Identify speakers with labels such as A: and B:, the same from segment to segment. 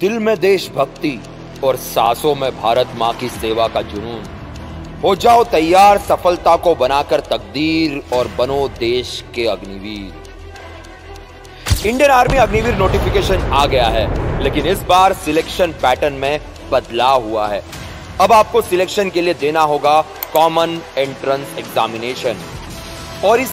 A: दिल में
B: देशभक्ति और सासों में भारत माँ की सेवा का जुनून हो जाओ तैयार सफलता को बनाकर तकदीर और बनो देश के Agniveer Indian army Agniveer notification आ गया है लेकिन इस बार सिलेक्शन पैटर्न में बदलाव हुआ है अब आपको सिलेक्शन के लिए देना होगा कॉमन एंट्रेंस एग्जामिनेशन और इस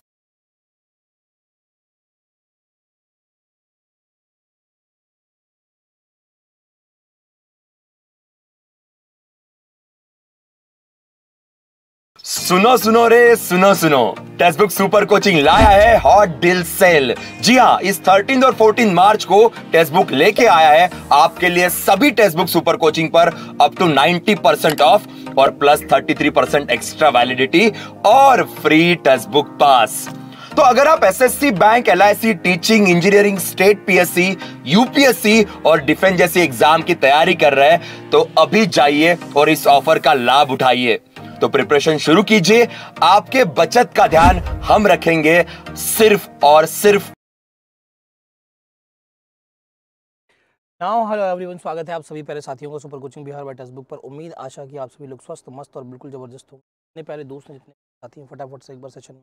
B: सुनो सुनो रे सुनो सुनो टेक्सबुक बुक सुपर कोचिंग लाया है हॉट डील सेल जी हाँ इस 13 और 14 मार्च को टेक्सबुक लेके आया है आपके लिए सभी टेक्सबुक सुपर कोचिंग पर अप टू 90 परसेंट ऑफ और प्लस 33 परसेंट एक्स्ट्रा वैलिडिटी और फ्री टेक्सबुक बुक पास तो अगर आप S C bank L teaching engineering state PSC UPSC और डिफेंस जैसी एग्जाम की तैयारी कर रहे हैं तो अभी जाइए और इस ऑफर का लाभ उठाइए तो प्रिपरेशन शुरू कीजिए आपके बचत का ध्यान हम रखेंगे सिर्फ और
A: सिर्फ
C: नाउ हेलो एवरीवन स्वागत है आप सभी पहले साथियों को सुपर कोचिंग बिहार बाई बुक पर उम्मीद आशा की आप सभी लोग स्वस्थ मस्त और बिल्कुल जबरदस्त हो अपने पहले दोस्त जितने साथी हैं फटाफट से एक बार सेशन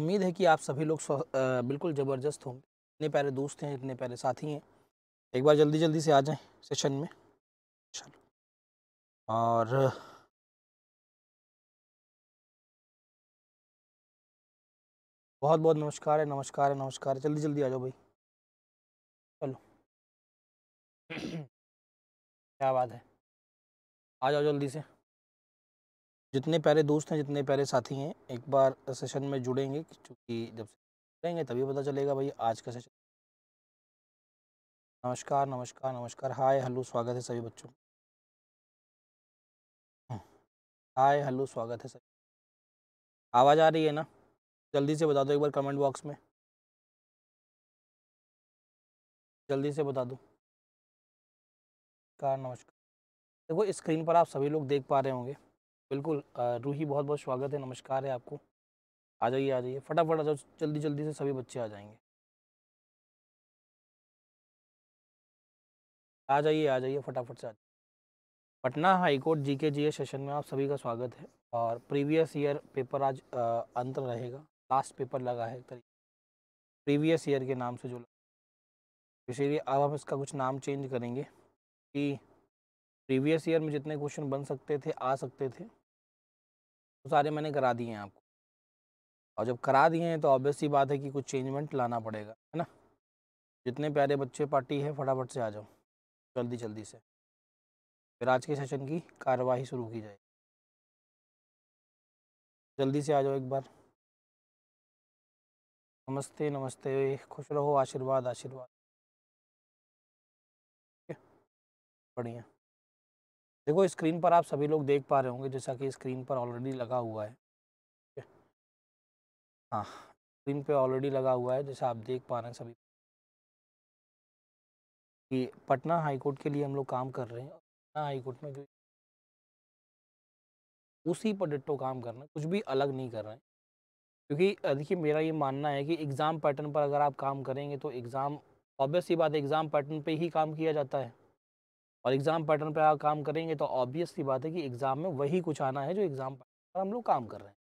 C: उम्मीद है कि आप सभी लोग बिल्कुल ज़बरदस्त होंगे इतने प्यारे दोस्त हैं इतने प्यारे साथी हैं एक बार जल्दी जल्दी से आ जाएं सेशन में
B: और
A: बहुत बहुत नमस्कार है नमस्कार है नमस्कार है जल्दी जल्दी आ जाओ भाई चलो क्या बात है आ जाओ जल्दी से
C: जितने प्यारे दोस्त हैं जितने प्यारे साथी हैं एक बार सेशन में जुड़ेंगे क्योंकि जब जुड़ेंगे तभी पता चलेगा भाई आज का सेशन नमस्कार नमस्कार नमस्कार हाय हेलो स्वागत है सभी बच्चों हाय हेलो स्वागत है सर आवाज़ आ रही है ना जल्दी से बता दो एक बार कमेंट बॉक्स में जल्दी से बता दो कार नमस्कार देखो स्क्रीन पर आप सभी लोग देख पा रहे होंगे बिल्कुल रूही बहुत बहुत स्वागत है नमस्कार है आपको आ जाइए आ जाइए फटाफट आ जाओ जल्दी जल्दी से सभी बच्चे आ जाएंगे आ जाइए आ जाइए फटाफट से आ Patna high court G K G A session में आप सभी का स्वागत है और प्रीवियस ईयर पेपर आज अंत रहेगा लास्ट पेपर लगा है तरीके प्रीवियस ईयर के नाम से जो इसीलिए अब हम इसका कुछ नाम चेंज करेंगे कि प्रीवियस ईयर में जितने क्वेश्चन बन सकते थे आ सकते थे वो सारे मैंने करा दिए हैं आपको और जब करा दिए हैं तो ऑब्वियसली बात है कि कुछ चेंजमेंट लाना पड़ेगा है ना जितने प्यारे बच्चे पार्टी है फटाफट से आ जाओ जल्दी जल्दी से फिर आज के सेशन की कार्यवाही शुरू की जाएगी
A: जल्दी से आ जाओ एक बार
C: नमस्ते नमस्ते खुश रहो आशीर्वाद आशीर्वाद बढ़िया देखो स्क्रीन पर आप सभी लोग देख पा रहे होंगे जैसा कि स्क्रीन पर ऑलरेडी लगा हुआ है हाँ स्क्रीन पे ऑलरेडी लगा हुआ है जैसा आप देख पा रहे हैं सभी कि पटना हाईकोर्ट के लिए हम लोग काम कर रहे हैं ना हाई कोर्ट में जो उसी पर डिट्टो काम करना कुछ भी अलग नहीं कर रहे हैं क्योंकि देखिए मेरा ये मानना है कि एग्ज़ाम पैटर्न पर अगर आप काम करेंगे तो एग्ज़ाम ऑब्वियस बात है एग्ज़ाम पैटर्न पे ही काम किया जाता है और एग्ज़ाम पैटर्न पर आप काम करेंगे तो ऑब्वियस बात है कि एग्ज़ाम में वही कुछ आना है जो एग्ज़ाम पर हम लोग काम कर रहे हैं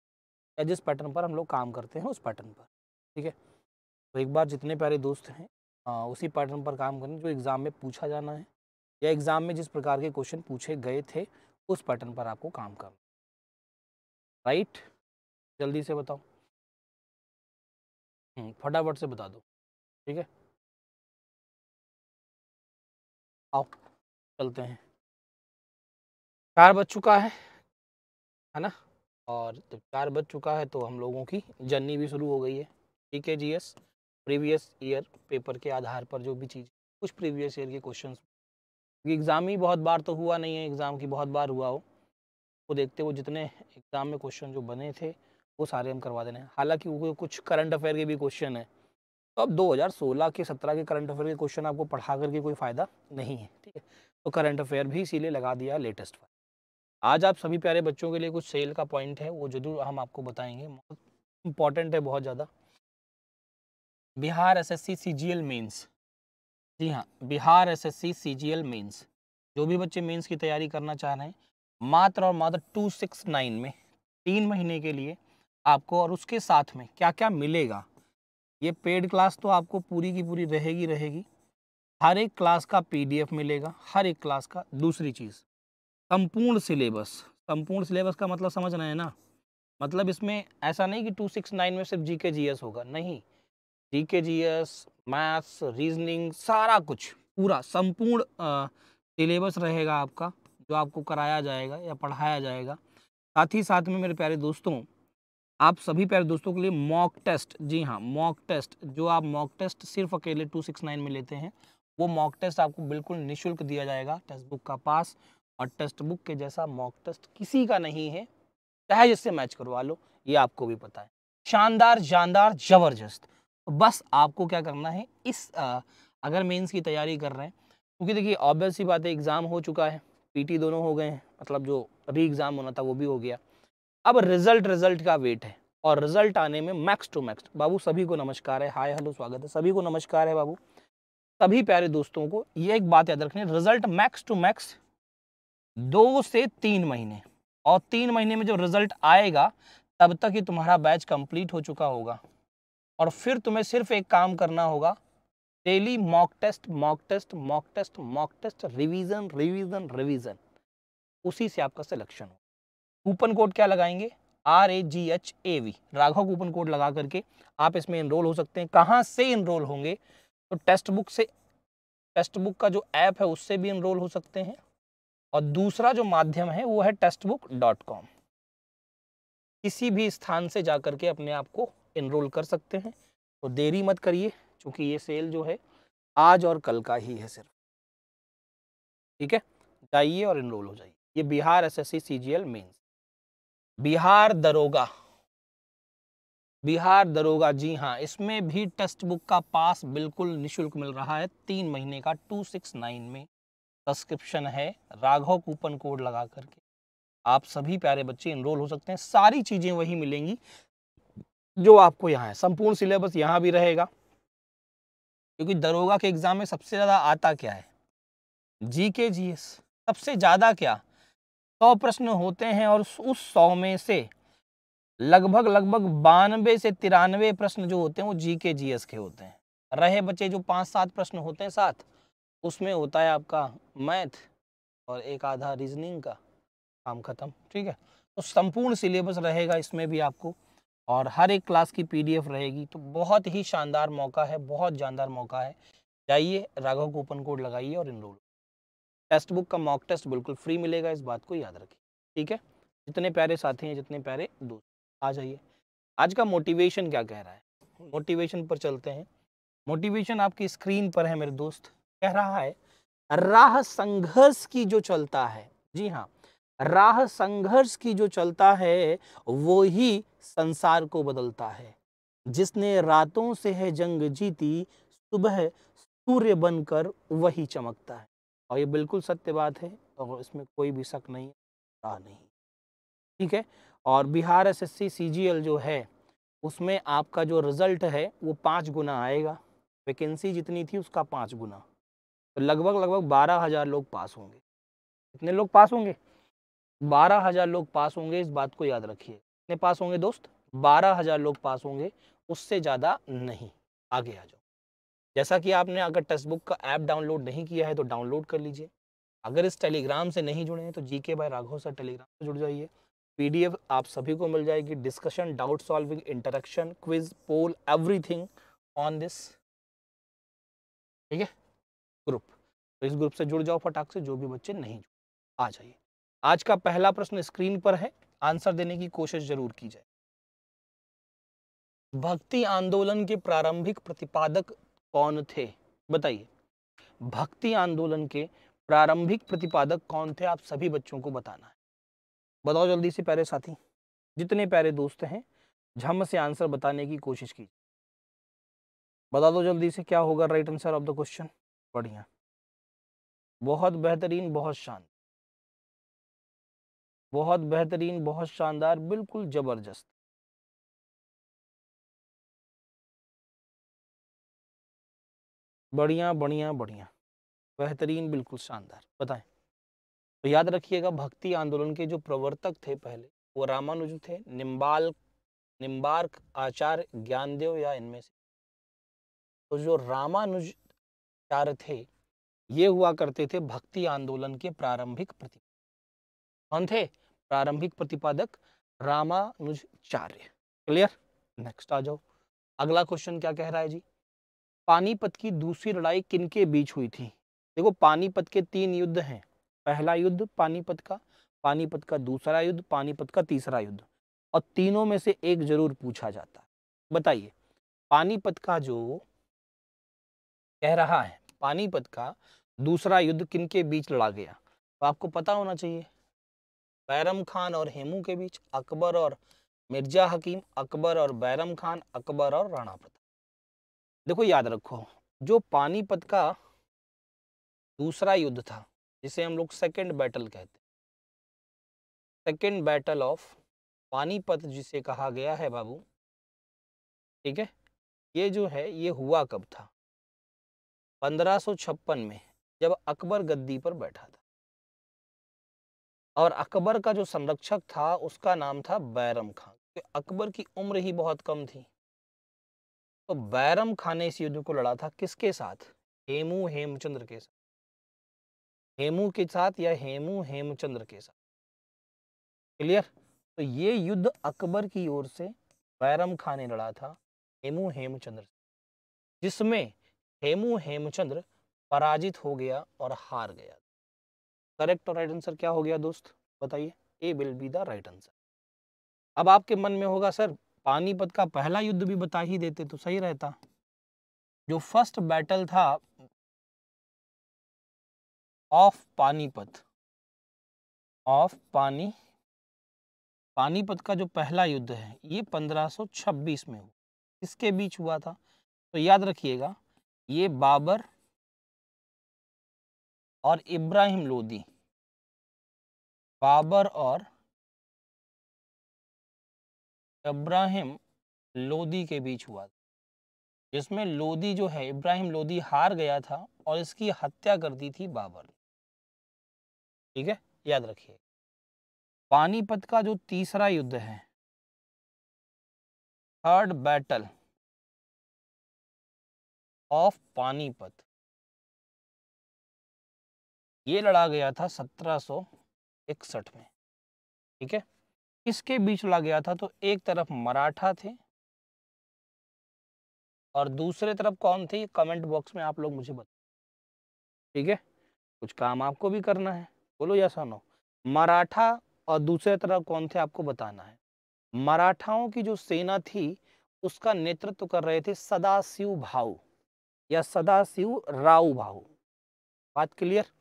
C: या जिस पैटर्न पर हम लोग काम करते हैं उस पैटर्न पर ठीक है तो एक बार जितने प्यारे दोस्त हैं आ, उसी पैटर्न पर काम करें जो एग्ज़ाम में पूछा जाना है या एग्ज़ाम में जिस प्रकार के क्वेश्चन पूछे गए थे उस पैटर्न पर आपको काम करना राइट जल्दी से बताओ
A: हम्म, फटाफट से बता दो ठीक है
C: आओ चलते हैं चार बज चुका है है ना और जब चार बज चुका है तो हम लोगों की जर्नी भी शुरू हो गई है ठीक है G S previous year paper के आधार पर जो भी चीज़ कुछ प्रीवियस ईयर के क्वेश्चन एग्ज़ाम ही बहुत बार तो हुआ नहीं है एग्ज़ाम की बहुत बार हुआ हो वो देखते हुए जितने एग्ज़ाम में क्वेश्चन जो बने थे वो सारे हम करवा देने हैं हालांकि वो कुछ करंट अफेयर के भी क्वेश्चन है तो अब 2016 के 17 के करंट अफेयर के क्वेश्चन आपको पढ़ा करके कोई फ़ायदा नहीं है ठीक है तो करंट अफेयर भी इसीलिए लगा दिया लेटेस्ट वाला आज आप सभी प्यारे बच्चों के लिए कुछ सेल का पॉइंट है वो जरूर हम आपको बताएंगे इंपॉर्टेंट है बहुत ज़्यादा Bihar S S C C G L means जी हाँ Bihar S S C C G L जो भी बच्चे मेंस की तैयारी करना चाह रहे हैं मात्र और मात्र टू सिक्स नाइन में तीन महीने के लिए आपको और उसके साथ में क्या क्या मिलेगा ये पेड क्लास तो आपको पूरी की पूरी रहेगी रहेगी हर एक क्लास का पीडीएफ मिलेगा हर एक क्लास का दूसरी चीज़ संपूर्ण सिलेबस संपूर्ण सिलेबस का मतलब समझ रहे हैं ना मतलब इसमें ऐसा नहीं कि टू सिक्स नाइन में सिर्फ जी के जी एस होगा नहीं एस मैथ्स रीजनिंग सारा कुछ पूरा संपूर्ण सिलेबस रहेगा आपका जो आपको कराया जाएगा या पढ़ाया जाएगा साथ ही साथ में मेरे प्यारे दोस्तों आप सभी प्यारे दोस्तों के लिए मॉक टेस्ट जी हाँ मॉक टेस्ट जो आप मॉक टेस्ट सिर्फ अकेले टू सिक्स नाइन में लेते हैं वो मॉक टेस्ट आपको बिल्कुल निःशुल्क दिया जाएगा टेक्स्ट बुक का पास और टेस्ट बुक के जैसा मॉक टेस्ट किसी का नहीं है चाहे जिससे मैच करवा लो ये आपको भी पता है शानदार जानदार जबरदस्त बस आपको क्या करना है इस आ, अगर मेंस की तैयारी कर रहे हैं क्योंकि देखिए ऑब्वियस ही बात है एग्ज़ाम हो चुका है पीटी दोनों हो गए हैं मतलब जो अभी एग्ज़ाम होना था वो भी हो गया अब रिजल्ट रिजल्ट का वेट है और रिजल्ट आने में मैक्स टू मैक्स बाबू सभी को नमस्कार है हाय हेलो स्वागत है सभी को नमस्कार है बाबू सभी प्यारे दोस्तों को ये एक बात याद रखनी रिजल्ट मैक्स टू मैक्स दो से तीन महीने और तीन महीने में जब रिजल्ट आएगा तब तक ही तुम्हारा बैच कंप्लीट हो चुका होगा और फिर तुम्हें सिर्फ एक काम करना होगा daily mock test mock test mock test mock test revision revision revision उसी से आपका सिलेक्शन हो कूपन कोड क्या लगाएंगे R A G H A V Raghav coupon code लगा करके आप इसमें इनरोल हो सकते हैं कहाँ से इनरोल होंगे तो टेस्ट बुक से टेस्ट बुक का जो ऐप है उससे भी इनरोल हो सकते हैं और दूसरा जो माध्यम है वो है टेस्ट बुक डॉट कॉम किसी भी स्थान से जाकर के अपने आप को इनरोल कर सकते हैं तो देरी मत करिए क्योंकि ये सेल जो है आज और कल का ही है सिर्फ ठीक है जाइए और इनरोल हो जाइए ये Bihar S S CGL mains Bihar दरोगा बिहार दरोगा जी हाँ इसमें भी टेस्ट बुक का पास बिल्कुल निशुल्क मिल रहा है तीन महीने का टू सिक्स नाइन में सब्सक्रिप्शन है राघव कूपन कोड लगा करके आप सभी प्यारे बच्चे इनरोल हो सकते हैं सारी चीज़ें वही मिलेंगी जो आपको यहाँ है संपूर्ण सिलेबस यहाँ भी रहेगा क्योंकि दरोगा के एग्ज़ाम में सबसे ज़्यादा आता क्या है जी के जी एस सबसे ज़्यादा क्या सौ प्रश्न होते हैं और उस सौ में से लगभग लगभग बानवे से तिरानवे प्रश्न जो होते हैं वो जी के जी एस के होते हैं रहे बचे जो पाँच सात प्रश्न होते हैं साथ उसमें होता है आपका मैथ और एक आधा रीजनिंग का काम खत्म ठीक है तो संपूर्ण सिलेबस रहेगा इसमें भी आपको और हर एक क्लास की पीडीएफ रहेगी तो बहुत ही शानदार मौका है बहुत जानदार मौका है जाइए राघव कूपन कोड लगाइए और इनरोल टेस्ट बुक का मॉक टेस्ट बिल्कुल फ्री मिलेगा इस बात को याद रखिए ठीक है जितने प्यारे साथी हैं जितने प्यारे दोस्त आ जाइए आज का मोटिवेशन क्या कह रहा है मोटिवेशन पर चलते हैं मोटिवेशन आपकी स्क्रीन पर है मेरे दोस्त कह रहा है राह संघर्ष की जो चलता है जी हाँ राह संघर्ष की जो चलता है वो ही संसार को बदलता है जिसने रातों से है जंग जीती सुबह सूर्य बनकर वही चमकता है और ये बिल्कुल सत्य बात है और इसमें कोई भी शक नहीं राह नहीं ठीक है और बिहार एस एस जो है उसमें आपका जो रिज़ल्ट है वो पाँच गुना आएगा वैकेंसी जितनी थी उसका पाँच गुना तो लगभग लगभग बारह हज़ार लोग पास होंगे कितने लोग पास होंगे बारह हजार लोग पास होंगे इस बात को याद रखिए कितने पास होंगे दोस्त बारह हजार लोग पास होंगे उससे ज़्यादा नहीं आगे आ जाओ जैसा कि आपने अगर टेक्स्ट बुक का ऐप डाउनलोड नहीं किया है तो डाउनलोड कर लीजिए अगर इस टेलीग्राम से नहीं जुड़े हैं तो जी के बाय राघव सर टेलीग्राम से जुड़ जाइए पीडीएफ आप सभी को मिल जाएगी discussion doubt solving interaction quiz poll everything on this ठीक है ग्रुप तो इस ग्रुप से जुड़ जाओ फटाक से जो भी बच्चे नहीं जुड़े आ जाइए आज का पहला प्रश्न स्क्रीन पर है आंसर देने की कोशिश जरूर की जाए भक्ति आंदोलन के प्रारंभिक प्रतिपादक कौन थे बताइए भक्ति आंदोलन के प्रारंभिक प्रतिपादक कौन थे आप सभी बच्चों को बताना है बताओ जल्दी से प्यारे साथी जितने प्यारे दोस्त हैं झम से आंसर बताने की कोशिश कीजिए बता दो जल्दी से क्या होगा right answer of the question बढ़िया बहुत बेहतरीन बहुत शांत बहुत बेहतरीन
A: बहुत शानदार बिल्कुल ज़बरदस्त
C: बढ़िया बढ़िया बढ़िया बेहतरीन बिल्कुल शानदार बताएं तो याद रखिएगा भक्ति आंदोलन के जो प्रवर्तक थे पहले वो रामानुज थे निम्बाल निम्बार्क आचार्य ज्ञानदेव या इनमें से तो जो रामानुज चार थे ये हुआ करते थे भक्ति आंदोलन के प्रारंभिक प्रति कौन थे प्रारंभिक प्रतिपादक रामानुजाचार्य क्लियर नेक्स्ट आ जाओ अगला क्वेश्चन क्या कह रहा है जी पानीपत की दूसरी लड़ाई किनके बीच हुई थी देखो पानीपत के तीन युद्ध हैं पहला युद्ध पानीपत का पानीपत का दूसरा युद्ध पानीपत का तीसरा युद्ध और तीनों में से एक जरूर पूछा जाता है बताइए पानीपत का जो कह रहा है पानीपत का दूसरा युद्ध किनके बीच लड़ा गया तो आपको पता होना चाहिए बैरम खान और हेमू के बीच अकबर और मिर्जा हकीम अकबर और बैरम खान अकबर और राणा प्रताप देखो याद रखो जो पानीपत का दूसरा युद्ध था जिसे हम लोग सेकेंड बैटल कहते हैं सेकेंड बैटल ऑफ पानीपत जिसे कहा गया है बाबू ठीक है ये जो है ये हुआ कब था 1556 में जब अकबर गद्दी पर बैठा था और अकबर का जो संरक्षक था उसका नाम था बैरम खान तो अकबर की उम्र ही बहुत कम थी तो बैरम खान ने इस युद्ध को लड़ा था किसके साथ हेमू हेमचंद्र के साथ हेमू के साथ या हेमू हेमचंद्र के साथ क्लियर तो ये युद्ध अकबर की ओर से बैरम खान ने लड़ा था हेमू हेमचंद्र जिसमें हेमू हेमचंद्र पराजित हो गया और हार गया करेक्ट और राइट आंसर क्या हो गया दोस्त बताइए A will be the right answer अब आपके मन में होगा सर पानीपत का पहला युद्ध भी बता ही देते तो सही रहता जो फर्स्ट बैटल था ऑफ पानीपत ऑफ पानी पानीपत का जो पहला युद्ध है ये 1526 में हुआ इसके बीच हुआ था तो याद रखिएगा ये बाबर
A: और इब्राहिम लोदी बाबर और
C: इब्राहिम लोदी के बीच हुआ था जिसमें लोदी जो है इब्राहिम लोदी हार गया था और इसकी हत्या कर दी थी बाबर ठीक है याद रखिए पानीपत का
A: जो तीसरा युद्ध है थर्ड बैटल ऑफ पानीपत
C: ये लड़ा गया था 1761 में ठीक है इसके बीच लड़ा गया था तो एक तरफ मराठा थे और दूसरे तरफ कौन थे कमेंट बॉक्स में आप लोग मुझे बताओ ठीक है कुछ काम आपको भी करना है बोलो या सुनो मराठा और दूसरे तरफ कौन थे आपको बताना है मराठाओं की जो सेना थी उसका नेतृत्व कर रहे थे सदाशिव भाऊ या सदाशिव राव भाऊ बात क्लियर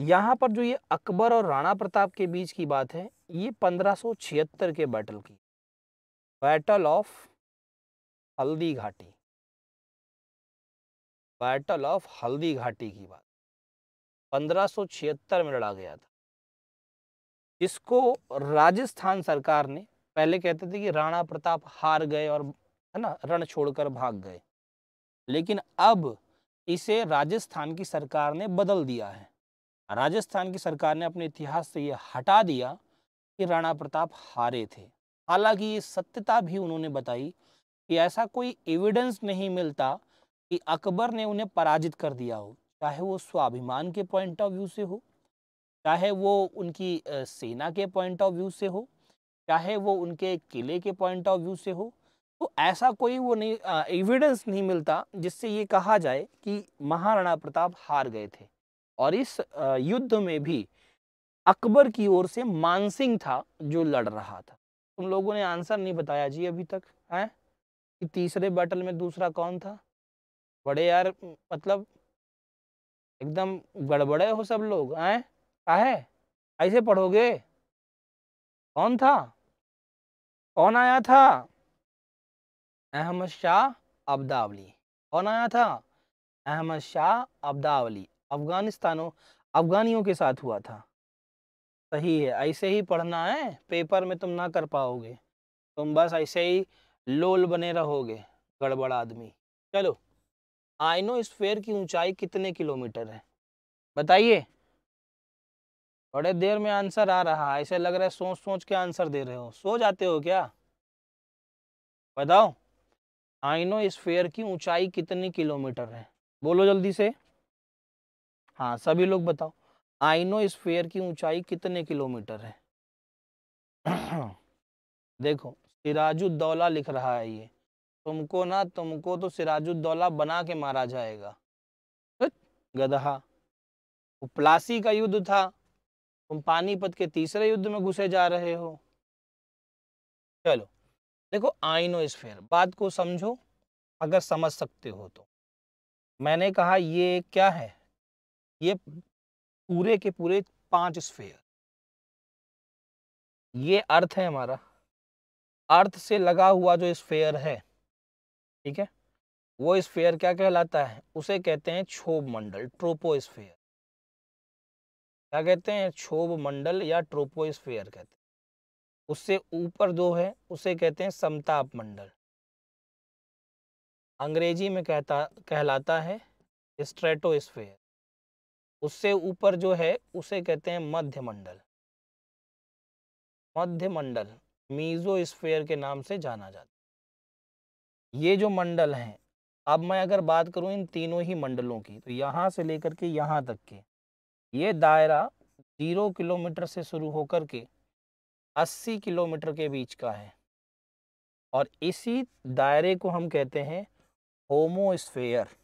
C: यहाँ पर जो ये अकबर और राणा प्रताप के बीच की बात है ये 1576 के बैटल की बैटल ऑफ हल्दी घाटी बैटल ऑफ हल्दी घाटी की बात 1576 में लड़ा गया था इसको राजस्थान सरकार ने पहले कहते थे कि राणा प्रताप हार गए और है ना रण छोड़कर भाग गए लेकिन अब इसे राजस्थान की सरकार ने बदल दिया है राजस्थान की सरकार ने अपने इतिहास से ये हटा दिया कि राणा प्रताप हारे थे हालांकि ये सत्यता भी उन्होंने बताई कि ऐसा कोई एविडेंस नहीं मिलता कि अकबर ने उन्हें पराजित कर दिया हो चाहे वो स्वाभिमान के पॉइंट ऑफ व्यू से हो चाहे वो उनकी सेना के पॉइंट ऑफ व्यू से हो चाहे वो उनके किले के पॉइंट ऑफ व्यू से हो तो ऐसा कोई वो नहीं एविडेंस नहीं मिलता जिससे ये कहा जाए कि महाराणा प्रताप हार गए थे और इस युद्ध में भी अकबर की ओर से मानसिंह था जो लड़ रहा था तुम लोगों ने आंसर नहीं बताया जी अभी तक है कि तीसरे बैटल में दूसरा कौन था बड़े यार मतलब एकदम गड़बड़े हो सब लोग हैं है ऐसे पढ़ोगे कौन था कौन आया था अहमद शाह अब्दावली कौन आया था अहमद शाह अब्दावली अफगानिस्तानों अफगानियों के साथ हुआ था सही है ऐसे ही पढ़ना है पेपर में तुम ना कर पाओगे तुम बस ऐसे ही लोल बने रहोगे गड़बड़ आदमी चलो आइनो स्फेयर की ऊंचाई कितने किलोमीटर है बताइए बड़े देर में आंसर आ रहा है ऐसे लग रहा है सोच सोच के आंसर दे रहे हो सो जाते हो क्या बताओ आइनो स्फेयर की ऊंचाई कितनी किलोमीटर है बोलो जल्दी से हाँ सभी लोग बताओ आइनो स्फेयर की ऊंचाई कितने किलोमीटर है देखो सिराजुद्दौला लिख रहा है ये तुमको ना तुमको तो सिराजुद्दौला बना के मारा जाएगा गदहा प्लासी का युद्ध था तुम पानीपत के तीसरे युद्ध में घुसे जा रहे हो चलो देखो आइनो स्फेयर बात को समझो अगर समझ सकते हो तो मैंने कहा ये क्या है ये पूरे के पूरे पांच स्फेयर ये अर्थ है हमारा अर्थ से लगा हुआ जो स्फेयर है ठीक है वो स्फेयर क्या कहलाता है उसे कहते हैं क्षोभ मंडल ट्रोपोस्फेयर क्या कहते हैं क्षोभ मंडल या ट्रोपोस्फेयर कहते हैं उससे ऊपर जो है उसे कहते हैं समताप मंडल अंग्रेजी में कहता कहलाता है स्ट्रेटोस्फेयर उससे ऊपर जो है उसे कहते हैं मध्य मंडल मध्य मंडल मीजो स्फेयर के नाम से जाना जाता है ये जो मंडल हैं अब मैं अगर बात करूं इन तीनों ही मंडलों की तो यहाँ से लेकर के यहाँ तक के ये दायरा जीरो किलोमीटर से शुरू होकर के अस्सी किलोमीटर के बीच का है और इसी दायरे को हम कहते हैं होमोस्फेयर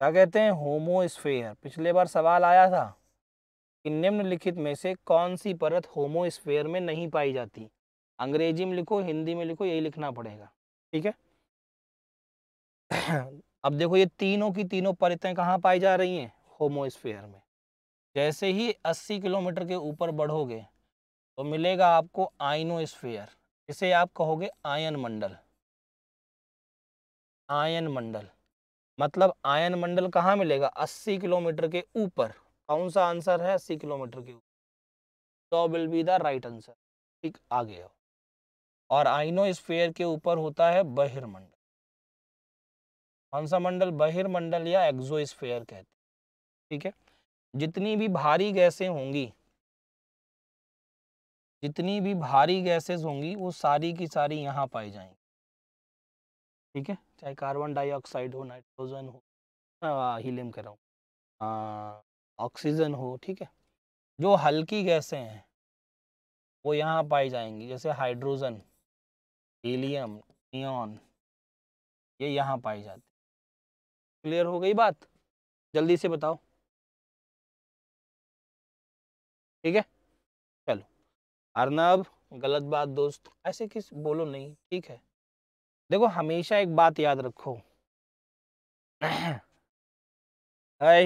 C: क्या कहते हैं होमोस्फेयर पिछले बार सवाल आया था कि निम्नलिखित में से कौन सी परत होमोस्फेयर में नहीं पाई जाती अंग्रेजी में लिखो हिंदी में लिखो यही लिखना पड़ेगा ठीक है अब देखो ये तीनों की तीनों परतें कहाँ पाई जा रही हैं होमोस्फेयर में जैसे ही 80 किलोमीटर के ऊपर बढ़ोगे तो मिलेगा आपको आइनोस्फेयर इसे आप कहोगे आयन मंडल आयन मंडल मतलब आयन मंडल कहाँ मिलेगा 80 किलोमीटर के ऊपर कौन सा आंसर है 80 किलोमीटर के ऊपर so will be the right answer ठीक आगे हो और आइनो स्फेयर के ऊपर होता है बहिर्मंडल कौन सा मंडल बहिर्मंडल या स्फेयर कहते हैं ठीक है जितनी भी भारी गैसें होंगी जितनी भी भारी गैसेस होंगी वो सारी की सारी यहाँ पाई जाएंगी ठीक है चाहे कार्बन डाइऑक्साइड हो नाइट्रोजन हो हीलियम कह रहा हूँ हाँ, ऑक्सीजन हो ठीक है जो हल्की गैसें हैं वो यहाँ पाई जाएंगी जैसे हाइड्रोजन हीलियम नियॉन ये यहाँ पाई जाती क्लियर हो गई बात जल्दी से बताओ ठीक है चलो अर्नब गलत बात दोस्त ऐसे किस बोलो नहीं ठीक है देखो हमेशा एक बात याद रखो अरे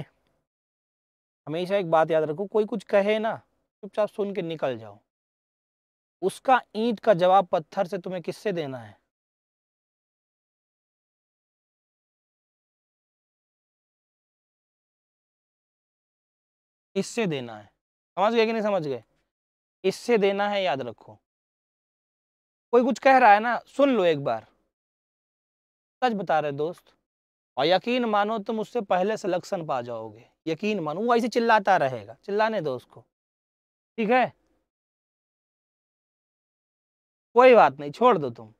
C: हमेशा एक बात याद रखो कोई कुछ कहे ना चुपचाप सुन के निकल जाओ उसका ईंट का जवाब पत्थर से तुम्हें किससे देना है
A: इससे देना है समझ गए कि नहीं समझ गए
C: इससे देना है याद रखो कोई कुछ कह रहा है ना सुन लो एक बार सच बता रहे दोस्त और यकीन मानो तुम उससे पहले सिलेक्शन पा जाओगे यकीन मानो वो ऐसे चिल्लाता रहेगा चिल्लाने दो उसको ठीक है कोई बात नहीं छोड़ दो तुम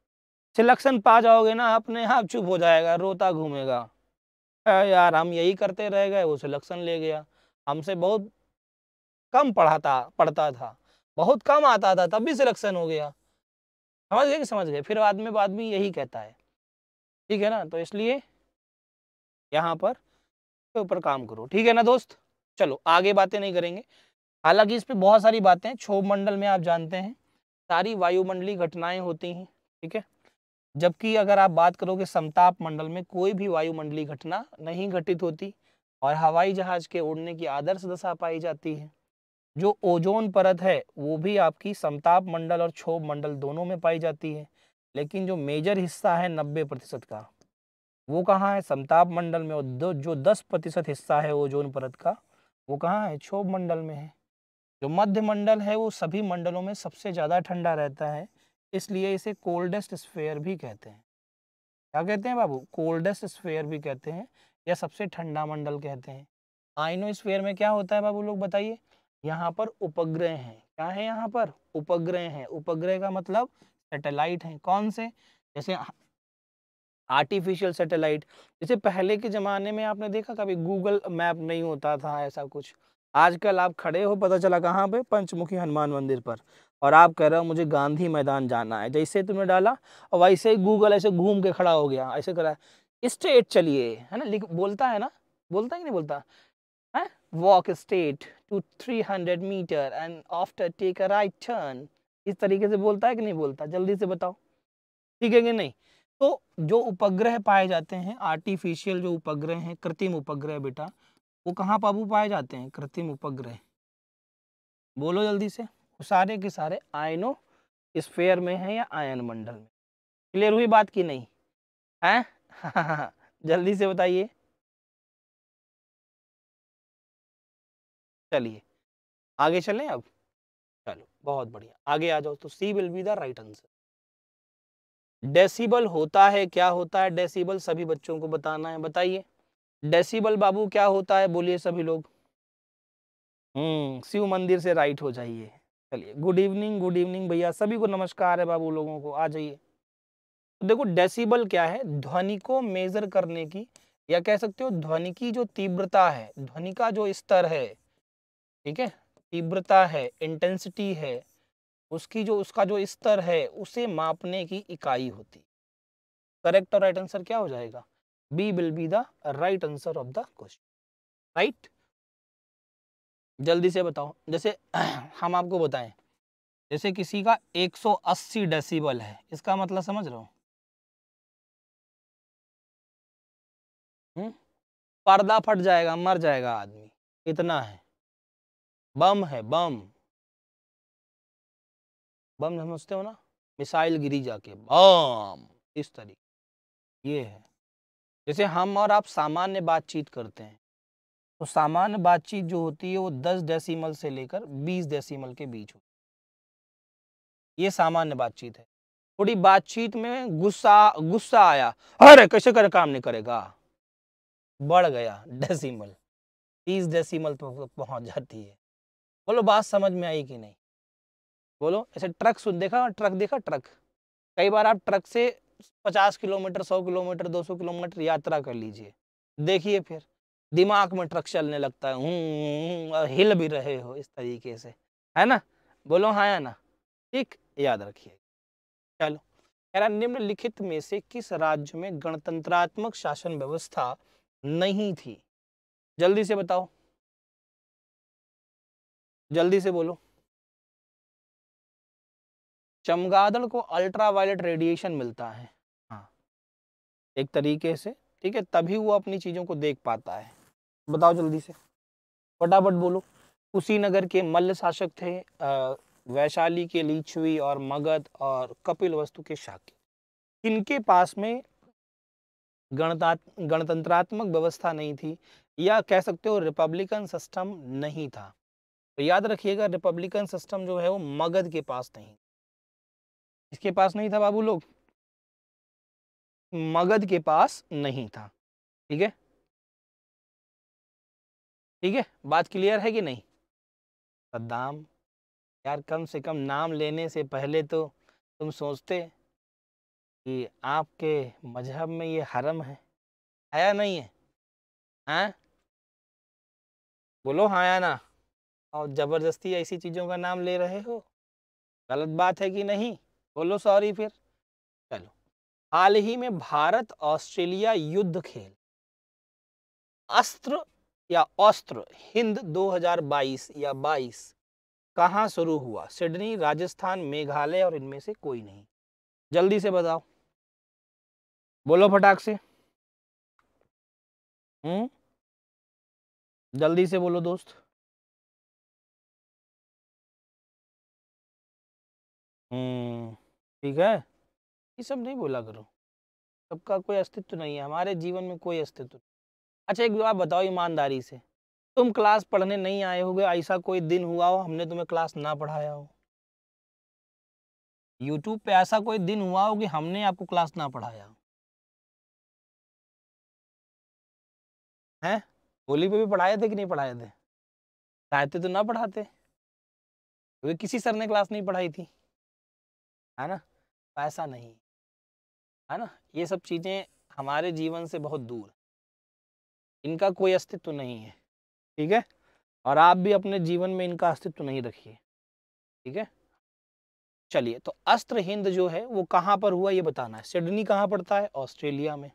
C: सिलेक्शन पा जाओगे ना अपने आप चुप हो जाएगा रोता घूमेगा यार हम यही करते रह गए वो सिलेक्शन ले गया हमसे बहुत कम पढ़ाता पढ़ता था बहुत कम आता था तब भी सिलेक्शन हो गया समझ गए कि समझ गए फिर बाद में बाद में यही कहता है ठीक है ना तो इसलिए यहाँ पर के ऊपर काम करो ठीक है ना दोस्त चलो आगे बातें नहीं करेंगे हालांकि इस पर बहुत सारी बातें हैं क्षोभ मंडल में आप जानते हैं सारी वायुमंडलीय घटनाएं होती हैं ठीक है जबकि अगर आप बात करोगे समताप मंडल में कोई भी वायुमंडलीय घटना नहीं घटित होती और हवाई जहाज के उड़ने की आदर्श दशा पाई जाती है जो ओजोन परत है वो भी आपकी समताप मंडल और क्षोभ मंडल दोनों में पाई जाती है लेकिन जो मेजर हिस्सा है नब्बे प्रतिशत का वो कहाँ है समताप मंडल में और जो दस प्रतिशत हिस्सा है ओजोन परत का वो कहाँ है क्षोभ मंडल में है जो मध्य मंडल है वो सभी मंडलों में सबसे ज़्यादा ठंडा रहता है इसलिए इसे कोल्डेस्ट स्फेयर भी कहते हैं क्या कहते हैं बाबू कोल्डेस्ट स्फेयर भी कहते हैं या सबसे ठंडा मंडल कहते हैं आइनो स्फेयर में क्या होता है बाबू लोग बताइए यहाँ पर उपग्रह हैं क्या है यहाँ पर उपग्रह हैं उपग्रह का मतलब सैटेलाइट हैं कौन से जैसे आर्टिफिशियल सैटेलाइट जैसे पहले के ज़माने में आपने देखा कभी गूगल मैप नहीं होता था ऐसा कुछ आजकल आप खड़े हो पता चला कहाँ पे पंचमुखी हनुमान मंदिर पर और आप कह रहे हो मुझे गांधी मैदान जाना है जैसे तुमने डाला और वैसे ही गूगल ऐसे घूम के खड़ा हो गया ऐसे करा स्टेट चलिए है ना लिख बोलता है ना बोलता कि नहीं बोलता है walk straight two three hundred metre and after take a right turn इस तरीके से बोलता है कि नहीं बोलता जल्दी से बताओ ठीक है कि नहीं तो जो उपग्रह पाए जाते हैं आर्टिफिशियल जो उपग्रह हैं कृत्रिम उपग्रह बेटा वो कहाँ पाबू पाए जाते हैं कृत्रिम उपग्रह बोलो जल्दी से वो सारे के सारे आयनो स्फेयर में है या आयन मंडल में क्लियर हुई बात की नहीं है जल्दी से बताइए चलिए आगे चलें अब बहुत बढ़िया आगे आ जाओ तो C will be the right answer decibel होता है क्या होता है डेसिबल सभी बच्चों को बताना है बताइए डेसिबल बाबू क्या होता है बोलिए सभी लोग हम्म शिव मंदिर से राइट हो जाइए चलिए गुड इवनिंग गुड इवनिंग भैया सभी को नमस्कार है बाबू लोगों को आ जाइए तो देखो डेसिबल क्या है ध्वनि को मेजर करने की या कह सकते हो ध्वनि की जो तीव्रता है ध्वनि का जो स्तर है ठीक है तीव्रता है इंटेंसिटी है उसकी जो उसका जो स्तर है उसे मापने की इकाई होती करेक्ट और राइट आंसर क्या हो जाएगा B will be the right answer of the question right जल्दी से बताओ जैसे हम आपको बताएं जैसे किसी का 180 डेसिबल है इसका मतलब समझ रहा हो हम्म? पर्दा फट जाएगा मर जाएगा आदमी इतना है बम है बम बम समझते हो ना मिसाइल गिरी जाके बम इस तरीके ये है जैसे हम और आप सामान्य बातचीत करते हैं तो सामान्य बातचीत जो होती है वो दस डेसिमल से लेकर बीस डेसिमल के बीच होती है ये सामान्य बातचीत है थोड़ी बातचीत में गुस्सा गुस्सा आया अरे कैसे कर काम नहीं करेगा बढ़ गया डेसिमल तीस डेसिमल तो पहुंच जाती है बोलो बात समझ में आई कि नहीं बोलो ऐसे ट्रक सुन देखा ट्रक देखा ट्रक कई बार आप ट्रक से पचास किलोमीटर सौ किलोमीटर दो सौ किलोमीटर यात्रा कर लीजिए देखिए फिर दिमाग में ट्रक चलने लगता है हूँ और हिल भी रहे हो इस तरीके से है ना बोलो हाँ या ना ठीक याद रखिए चलो कह निम्नलिखित में से किस राज्य में गणतंत्रात्मक शासन व्यवस्था नहीं थी जल्दी से बताओ जल्दी से बोलो चमगादड़ को अल्ट्रावायलेट रेडिएशन मिलता है हाँ एक तरीके से ठीक है तभी वो अपनी चीज़ों को देख पाता है बताओ जल्दी से फटाफट बोलो उसी नगर के मल्ल शासक थे वैशाली के लीछवी और मगध और कपिल वस्तु के शाकी इनके पास में गणता गणतंत्रात्मक व्यवस्था नहीं थी या कह सकते हो रिपब्लिकन सिस्टम नहीं था तो याद रखिएगा रिपब्लिकन सिस्टम जो है वो मगध के पास नहीं इसके पास नहीं था बाबू लोग मगध के पास नहीं था ठीक है ठीक है बात क्लियर है कि नहीं सद्दाम यार कम से कम नाम लेने से पहले तो तुम सोचते कि आपके मजहब में ये हरम है आया नहीं है हैं हाँ? बोलो हाँ या ना और ज़बरदस्ती ऐसी चीज़ों का नाम ले रहे हो गलत बात है कि नहीं बोलो सॉरी फिर चलो हाल ही में भारत ऑस्ट्रेलिया युद्ध खेल अस्त्र या अस्त्र हिंद 2022 या 22 कहाँ शुरू हुआ सिडनी राजस्थान मेघालय और इनमें से कोई नहीं जल्दी से बताओ बोलो फटाक से हम्म
A: जल्दी से बोलो दोस्त
C: हम्म। ठीक है ये सब नहीं बोला करो सबका कोई अस्तित्व नहीं है हमारे जीवन में कोई अस्तित्व अच्छा एक आप बताओ ईमानदारी से तुम क्लास पढ़ने नहीं आए होगे ऐसा कोई दिन हुआ हो हमने तुम्हें क्लास ना पढ़ाया हो यूट्यूब पे ऐसा कोई दिन हुआ हो कि हमने आपको
A: क्लास ना पढ़ाया हो हैं
C: होली पे भी पढ़ाए थे कि नहीं पढ़ाए थे चाहते तो ना पढ़ाते क्योंकि किसी सर ने क्लास नहीं पढ़ाई थी है ना पैसा नहीं है ना ये सब चीज़ें हमारे जीवन से बहुत दूर इनका कोई अस्तित्व नहीं है ठीक है और आप भी अपने जीवन में इनका अस्तित्व नहीं रखिए ठीक है चलिए तो अस्त्र हिंद जो है वो कहाँ पर हुआ ये बताना है सिडनी कहाँ पड़ता है ऑस्ट्रेलिया में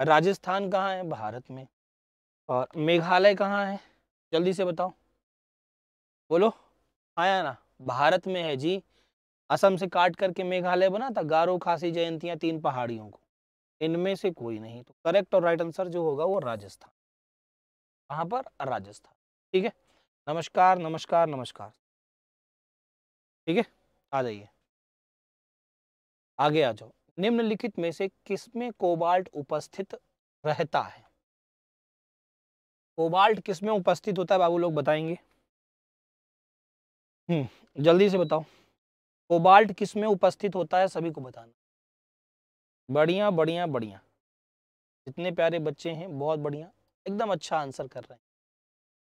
C: राजस्थान कहाँ है भारत में और मेघालय कहाँ है जल्दी से बताओ बोलो आया हाँ ना भारत में है जी असम से काट करके मेघालय बना था गारो खासी जयंतियां तीन पहाड़ियों को इनमें से कोई नहीं तो करेक्ट और राइट आंसर जो होगा वो राजस्थान वहां पर राजस्थान ठीक है नमस्कार नमस्कार नमस्कार ठीक है आ जाइए आगे आ जाओ निम्नलिखित में से किसमें कोबाल्ट उपस्थित रहता है कोबाल्ट किसमें उपस्थित होता है बाबू लोग बताएंगे हम्म जल्दी से बताओ कोबाल्ट किस में उपस्थित होता है सभी को बताना बढ़िया बढ़िया बढ़िया जितने प्यारे बच्चे हैं बहुत बढ़िया एकदम अच्छा आंसर कर रहे हैं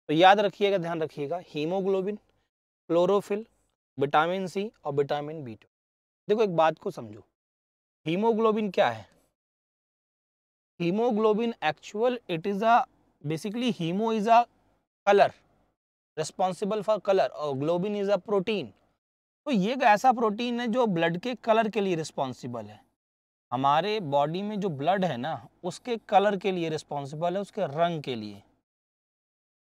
C: तो याद रखिएगा ध्यान रखिएगा हीमोग्लोबिन क्लोरोफिल विटामिन सी और विटामिन बी टू देखो एक बात को समझो हीमोग्लोबिन क्या है haemoglobin actual it is a basically haemo is a colour responsible for colour और ग्लोबिन इज अ प्रोटीन तो ये एक ऐसा प्रोटीन है जो ब्लड के कलर के लिए रिस्पॉन्सिबल है हमारे बॉडी में जो ब्लड है ना उसके कलर के लिए रिस्पॉन्सिबल है उसके रंग के लिए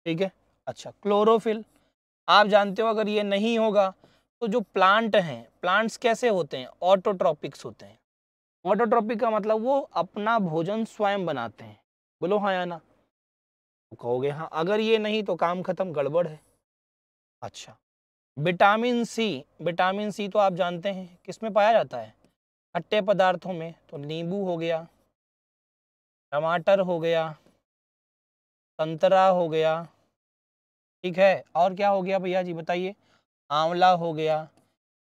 C: ठीक है अच्छा क्लोरोफिल आप जानते हो अगर ये नहीं होगा तो जो प्लांट हैं प्लांट्स कैसे होते हैं ऑटोट्रॉपिक्स होते हैं ऑटोट्रॉपिक का मतलब वो अपना भोजन स्वयं बनाते हैं बोलो हाँ या ना तो कहोगे हाँ अगर ये नहीं तो काम खत्म गड़बड़ है अच्छा विटामिन सी विटामिन सी तो आप जानते हैं किस में पाया जाता है खट्टे पदार्थों में तो नींबू हो गया टमाटर हो गया संतरा हो गया ठीक है और क्या हो गया भैया जी बताइए आंवला हो गया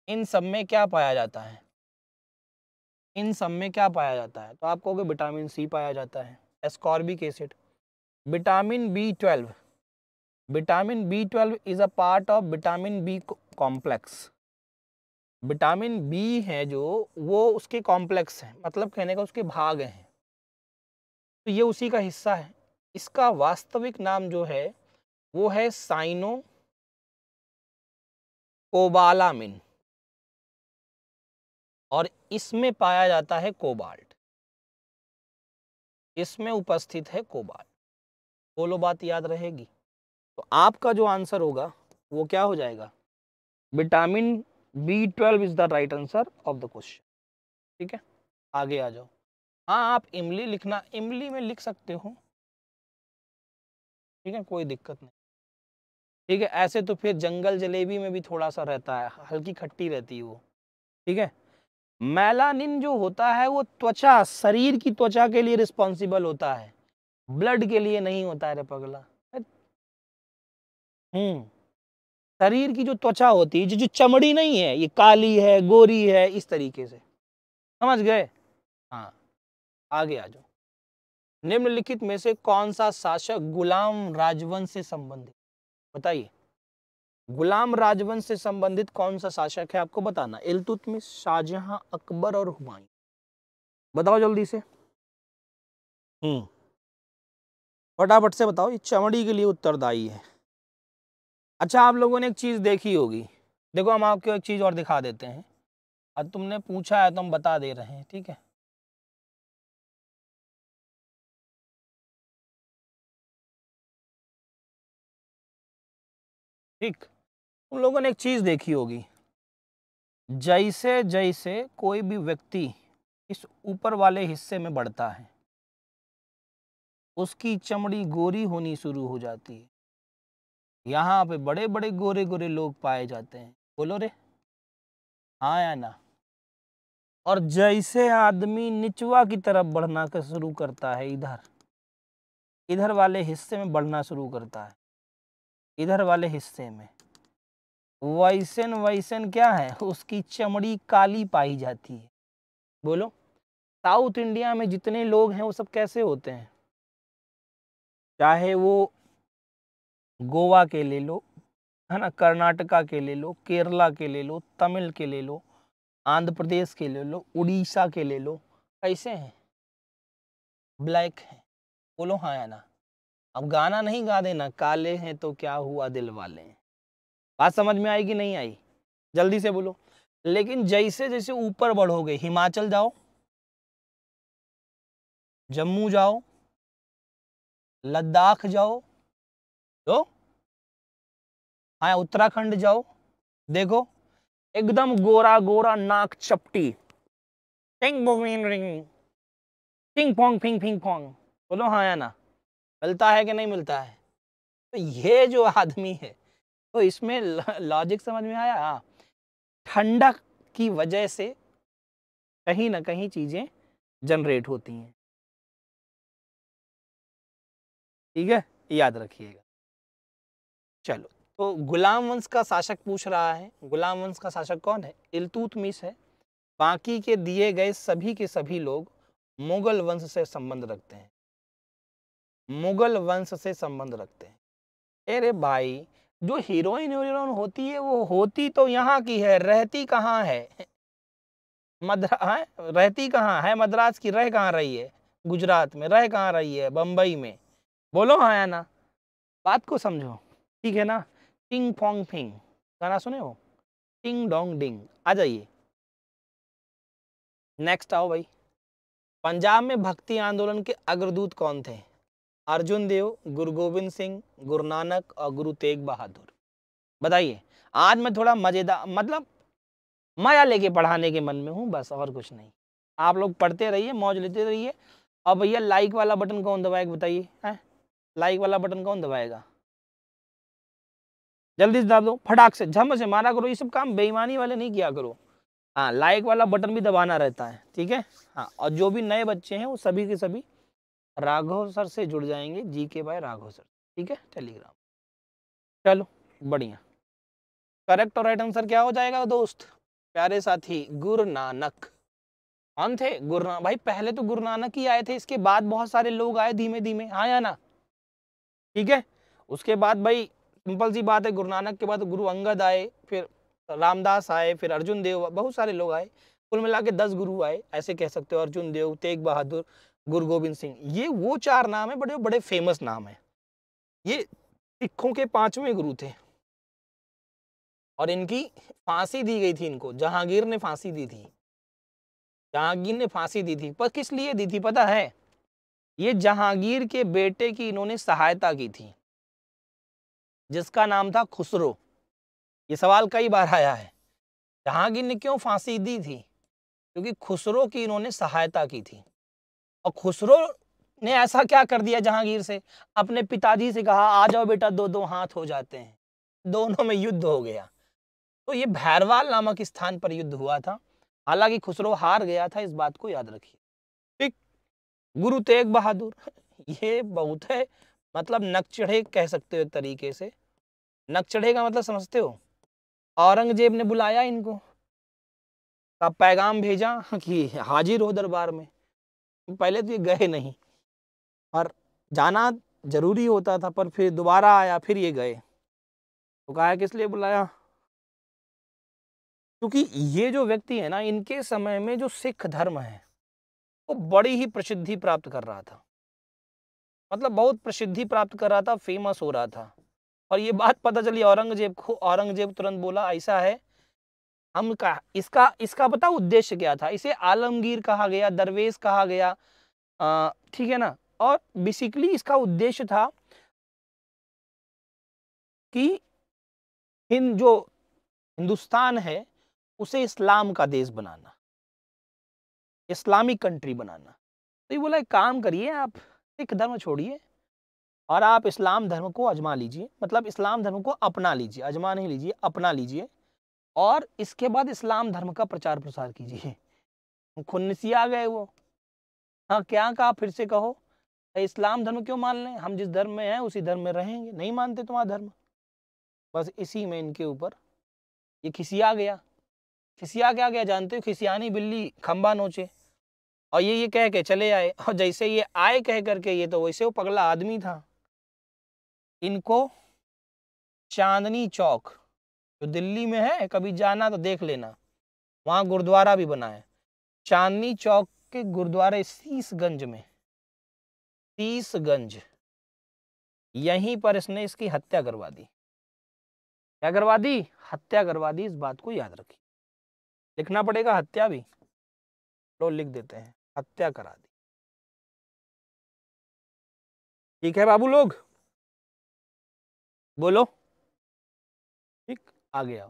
C: इन सब में क्या पाया जाता है इन सब में क्या पाया जाता है तो आप कहोगे विटामिन सी पाया जाता है ascorbic acid vitamin B twelve vitamin B twelve is a part of vitamin B complex vitamin B है जो वो उसके कॉम्प्लेक्स हैं मतलब कहने का उसके भाग हैं तो ये उसी का हिस्सा है इसका वास्तविक नाम जो है वो है साइनो कोबालामिन और इसमें पाया जाता है कोबाल्ट इसमें उपस्थित है कोबाल्ट बोलो बात याद रहेगी तो आपका जो आंसर होगा वो क्या हो जाएगा vitamin B twelve is the right answer of the question ठीक है आगे आ जाओ हाँ आप इमली लिखना इमली में लिख सकते हो ठीक है कोई दिक्कत नहीं ठीक है ऐसे तो फिर जंगल जलेबी में भी थोड़ा सा रहता है हल्की खट्टी रहती है वो ठीक है मेलानिन जो होता है वो त्वचा शरीर की त्वचा के लिए रिस्पॉन्सिबल होता है ब्लड के लिए नहीं होता है रे पगला हम्म शरीर की जो त्वचा होती है जो चमड़ी नहीं है ये काली है गोरी है इस तरीके से समझ गए हाँ आगे आ जाओ निम्नलिखित में से कौन सा शासक गुलाम राजवंश से संबंधित बताइए गुलाम राजवंश से संबंधित कौन सा शासक है आपको बताना में शाहजहां अकबर और हुमायूं बताओ जल्दी से हम्म फटाफट से बताओ ये चमड़ी के लिए उत्तरदायी है अच्छा आप लोगों ने एक चीज़ देखी होगी देखो हम आपको एक चीज़ और दिखा देते हैं अब तुमने पूछा है तो हम बता दे रहे हैं ठीक है ठीक उन लोगों ने एक चीज़ देखी होगी जैसे जैसे कोई भी व्यक्ति इस ऊपर वाले हिस्से में बढ़ता है उसकी चमड़ी गोरी होनी शुरू हो जाती है यहाँ पे बड़े बड़े गोरे गोरे लोग पाए जाते हैं बोलो रे हाँ या ना और जैसे आदमी निचवा की तरफ बढ़ना कर शुरू करता है इधर इधर वाले हिस्से में बढ़ना शुरू करता है इधर वाले हिस्से में वैसन वैसन क्या है उसकी चमड़ी काली पाई जाती है बोलो साउथ इंडिया में जितने लोग हैं वो सब कैसे होते हैं चाहे वो गोवा के ले लो है ना कर्नाटका के ले लो केरला के ले लो तमिल के ले लो आंध्र प्रदेश के ले लो उड़ीसा के ले लो कैसे हैं ब्लैक हैं बोलो हाँ या ना अब गाना नहीं गा देना काले हैं तो क्या हुआ दिल वाले हैं बात समझ में आई कि नहीं आई जल्दी से बोलो लेकिन जैसे जैसे ऊपर बढ़ोगे हिमाचल जाओ जम्मू जाओ लद्दाख जाओ तो हाँ उत्तराखंड जाओ देखो एकदम गोरा गोरा नाक चपटी टिंग टिंग रिंग पिंग पोंग फिंग फिंग पोंग बोलो हाँ या ना मिलता है कि नहीं मिलता है तो ये जो आदमी है तो इसमें लॉजिक समझ में आया हाँ ठंडक की वजह से कहीं ना कहीं चीज़ें जनरेट होती हैं ठीक है याद रखिएगा चलो तो गुलाम वंश का शासक पूछ रहा है गुलाम वंश का शासक कौन है इलतुतमिस है बाकी के दिए गए सभी के सभी लोग मुगल वंश से संबंध रखते हैं मुगल वंश से संबंध रखते हैं अरे भाई जो हीरोइन हीरोइन होती है वो होती तो यहाँ की है रहती कहाँ है मद्रा हाँ, रहती कहाँ है मद्रास की रह कहाँ रही है गुजरात में रह कहाँ रही है बम्बई में बोलो हाँ ना बात को समझो ठीक है ना टिंग फोंग फिंग गाना सुने हो टिंग डोंग डिंग आ जाइए नेक्स्ट आओ भाई पंजाब में भक्ति आंदोलन के अग्रदूत कौन थे अर्जुन देव गुरु गोविंद सिंह गुरु नानक और गुरु तेग बहादुर बताइए आज मैं थोड़ा मज़ेदार मतलब मज़ा लेके पढ़ाने के मन में हूँ बस और कुछ नहीं आप लोग पढ़ते रहिए मौज लेते रहिए और भैया लाइक वाला बटन कौन दबाएगा बताइए हैं लाइक वाला बटन कौन दबाएगा जल्दी से दबा दो फटाक से झम से मारा करो ये सब काम बेईमानी वाले नहीं किया करो हाँ लाइक वाला बटन भी दबाना रहता है ठीक है हाँ और जो भी नए बच्चे हैं वो सभी के सभी राघव सर से जुड़ जाएंगे जी के बाय राघव सर ठीक है टेलीग्राम चलो बढ़िया करेक्ट और राइट आंसर क्या हो जाएगा दोस्त प्यारे साथी गुरु नानक कौन थे गुरु नानक भाई पहले तो गुरु नानक ही आए थे इसके बाद बहुत सारे लोग आए धीमे धीमे हाँ या ना ठीक है उसके बाद भाई सिंपल सी बात है गुरु नानक के बाद गुरु अंगद आए फिर रामदास आए फिर अर्जुन देव बहुत सारे लोग आए कुल मिला के दस गुरु आए ऐसे कह सकते हो अर्जुन देव तेग बहादुर गुरु गोविंद सिंह ये वो चार नाम है बड़े बड़े फेमस नाम है ये सिखों के पांचवें गुरु थे और इनकी फांसी दी गई थी इनको जहांगीर ने फांसी दी थी जहांगीर ने फांसी दी थी पर किस लिए दी थी पता है ये जहांगीर के बेटे की इन्होंने सहायता की थी जिसका नाम था खुसरो ये सवाल कई बार आया है जहांगीर ने क्यों फांसी दी थी क्योंकि खुसरो की इन्होंने सहायता की थी और खुसरो ने ऐसा क्या कर दिया जहांगीर से अपने पिताजी से कहा आ जाओ बेटा दो दो हाथ हो जाते हैं दोनों में युद्ध हो गया तो ये भैरवाल नामक स्थान पर युद्ध हुआ था हालांकि खुसरो हार गया था इस बात को याद रखिए ठीक गुरु तेग बहादुर ये बहुत है मतलब नक्चढ़े कह सकते हो तरीके से नक चढ़ेगा मतलब समझते हो औरंगजेब ने बुलाया इनको का पैगाम भेजा कि हाजिर हो दरबार में पहले तो ये गए नहीं और जाना ज़रूरी होता था पर फिर दोबारा आया फिर ये गए तो कहा किस लिए बुलाया क्योंकि ये जो व्यक्ति है ना इनके समय में जो सिख धर्म है वो बड़ी ही प्रसिद्धि प्राप्त कर रहा था मतलब बहुत प्रसिद्धि प्राप्त कर रहा था फेमस हो रहा था और ये बात पता चली औरंगजेब को औरंगजेब तुरंत बोला ऐसा है हम का इसका इसका पता उद्देश्य क्या था इसे आलमगीर कहा गया दरवेश कहा गया ठीक है ना और बेसिकली इसका उद्देश्य था कि हिंद जो हिंदुस्तान है उसे इस्लाम का देश बनाना इस्लामिक कंट्री बनाना तो ये बोला एक काम करिए आप सिख धर्म छोड़िए और आप इस्लाम धर्म को अजमा लीजिए मतलब इस्लाम धर्म को अपना लीजिए अजमा नहीं लीजिए अपना लीजिए और इसके बाद इस्लाम धर्म का प्रचार प्रसार कीजिए खुन्नसी आ गए वो हाँ क्या कहा फिर से कहो इस्लाम धर्म क्यों मान लें हम जिस धर्म में हैं उसी धर्म में रहेंगे नहीं मानते तुम्हारा धर्म बस इसी में इनके ऊपर ये खिसिया गया खिसिया क्या गया जानते हो खिसियानी बिल्ली खम्बा नोचे और ये ये कह के चले आए और जैसे ये आए कह करके ये तो वैसे वो पगला आदमी था इनको चांदनी चौक जो दिल्ली में है कभी जाना तो देख लेना वहाँ गुरुद्वारा भी बना है चांदनी चौक के गुरुद्वारे शीसगंज में शीसगंज यहीं पर इसने इसकी हत्या करवा दी क्या करवा दी हत्या करवा दी इस बात को याद रखिए लिखना पड़ेगा हत्या भी लो लिख देते हैं हत्या करा दी ठीक है बाबू लोग बोलो ठीक आगे आओ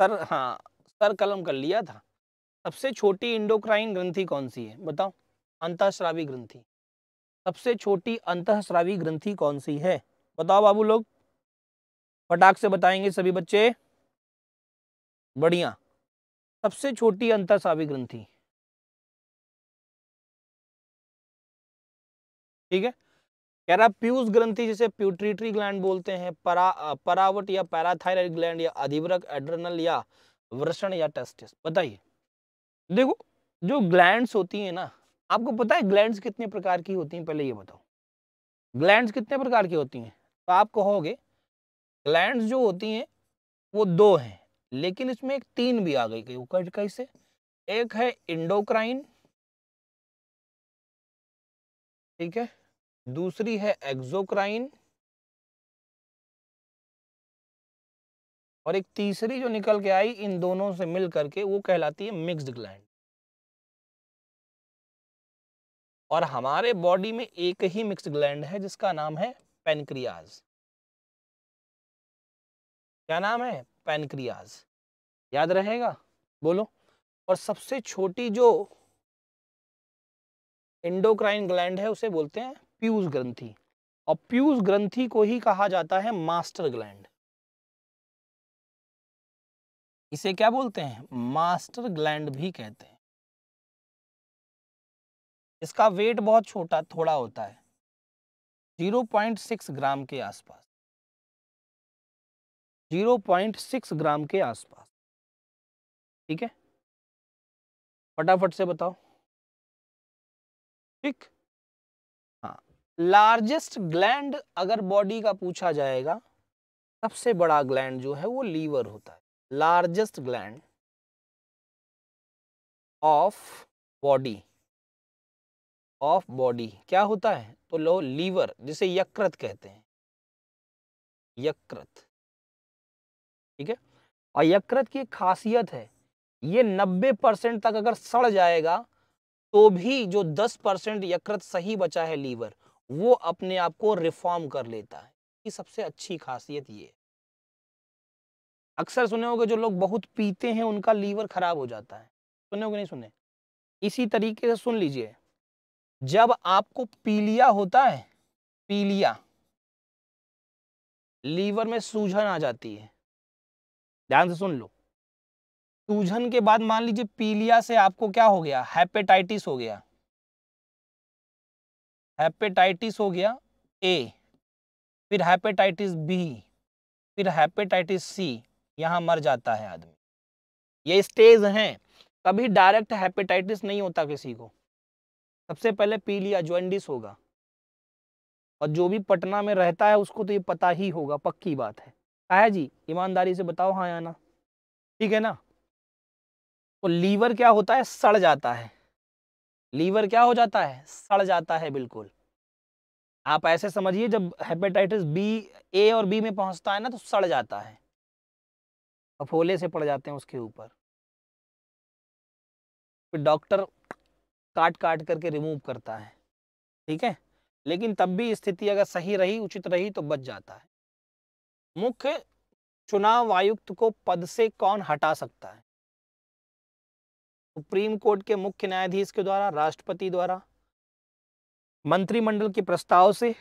C: सर हाँ सर कलम कर लिया था सबसे छोटी इंडोक्राइन ग्रंथि कौन सी है बताओ अंतःस्रावी ग्रंथि सबसे छोटी अंतःस्रावी ग्रंथि कौन सी है बताओ बाबू लोग फटाक से बताएंगे सभी बच्चे बढ़िया सबसे छोटी अंतःस्रावी ग्रंथि ठीक है कह रहा पीयूष ग्रंथि जिसे प्यूट्रिटरी ग्लैंड बोलते हैं परा परावट या पैराथायराइड ग्लैंड या अधिवरक एड्रनल या वृषण या टेस्टिस बताइए देखो जो ग्लैंड्स होती हैं ना आपको पता है ग्लैंड्स कितने प्रकार की होती हैं पहले ये बताओ ग्लैंड्स कितने प्रकार की होती हैं तो आप कहोगे ग्लैंड्स जो होती हैं वो दो हैं लेकिन इसमें एक तीन भी आ गई वो कैसे एक है इंडोक्राइन ठीक है दूसरी है
A: एक्जोक्राइन
C: और एक तीसरी जो निकल के आई इन दोनों से मिल करके वो कहलाती है मिक्स्ड ग्लैंड और हमारे बॉडी में एक ही मिक्स्ड ग्लैंड है जिसका नाम है पेनक्रियाज क्या नाम है पेनक्रियाज याद रहेगा बोलो और सबसे छोटी जो इंडोक्राइन ग्लैंड है उसे बोलते हैं पीयूष ग्रंथि और पीयूष ग्रंथि को ही कहा जाता है मास्टर ग्लैंड इसे क्या बोलते हैं मास्टर ग्लैंड भी कहते हैं इसका वेट बहुत छोटा थोड़ा होता है 0.6 ग्राम के आसपास 0.6 ग्राम के आसपास ठीक है फटाफट से बताओ ठीक लार्जेस्ट ग्लैंड अगर बॉडी का पूछा जाएगा सबसे बड़ा ग्लैंड जो है वो लीवर होता है largest gland of body of body क्या होता है तो लो लीवर जिसे यकृत कहते हैं यकृत ठीक है और यकृत की खासियत है ये 90 परसेंट तक अगर सड़ जाएगा तो भी जो 10 परसेंट यकृत सही बचा है लीवर वो अपने आप को रिफॉर्म कर लेता है इसकी सबसे अच्छी खासियत ये अक्सर सुने होंगे जो लोग बहुत पीते हैं उनका लीवर खराब हो जाता है सुने होंगे नहीं सुने इसी तरीके से सुन लीजिए जब आपको पीलिया होता है पीलिया लीवर में सूजन आ जाती है ध्यान से सुन लो सूजन के बाद मान लीजिए पीलिया से आपको क्या हो गया हेपेटाइटिस हो गया हेपेटाइटिस हो गया ए फिर हेपेटाइटिस बी फिर हेपेटाइटिस सी यहाँ मर जाता है आदमी ये स्टेज हैं कभी डायरेक्ट हेपेटाइटिस नहीं होता किसी को सबसे पहले पी लिया ज्वेंडिस होगा और जो भी पटना में रहता है उसको तो ये पता ही होगा पक्की बात है है हाँ जी ईमानदारी से बताओ हाँ या ना ठीक है ना तो लीवर क्या होता है सड़ जाता है लीवर क्या हो जाता है सड़ जाता है बिल्कुल आप ऐसे समझिए जब हेपेटाइटिस बी ए और बी में पहुंचता है ना तो सड़ जाता है फोले से पड़ जाते हैं उसके ऊपर फिर डॉक्टर काट काट करके रिमूव करता है ठीक है लेकिन तब भी स्थिति अगर सही रही उचित रही तो बच जाता है मुख्य चुनाव आयुक्त को पद से कौन हटा सकता है सुप्रीम कोर्ट के मुख्य न्यायाधीश के द्वारा राष्ट्रपति द्वारा मंत्रिमंडल के प्रस्ताव से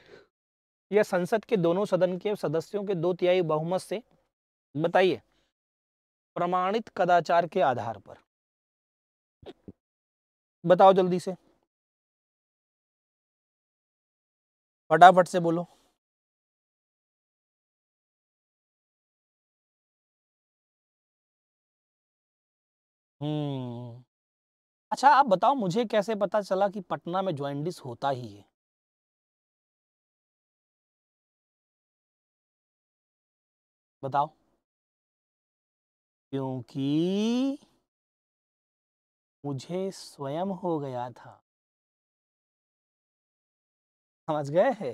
C: या संसद के दोनों सदन के सदस्यों के दो तिहाई बहुमत से बताइए प्रमाणित कदाचार के आधार पर बताओ
A: जल्दी से फटाफट से बोलो
C: हम्म अच्छा आप बताओ मुझे कैसे पता चला कि पटना में ज्वाइंडिस होता ही है
A: बताओ क्योंकि मुझे स्वयं हो गया था समझ गए है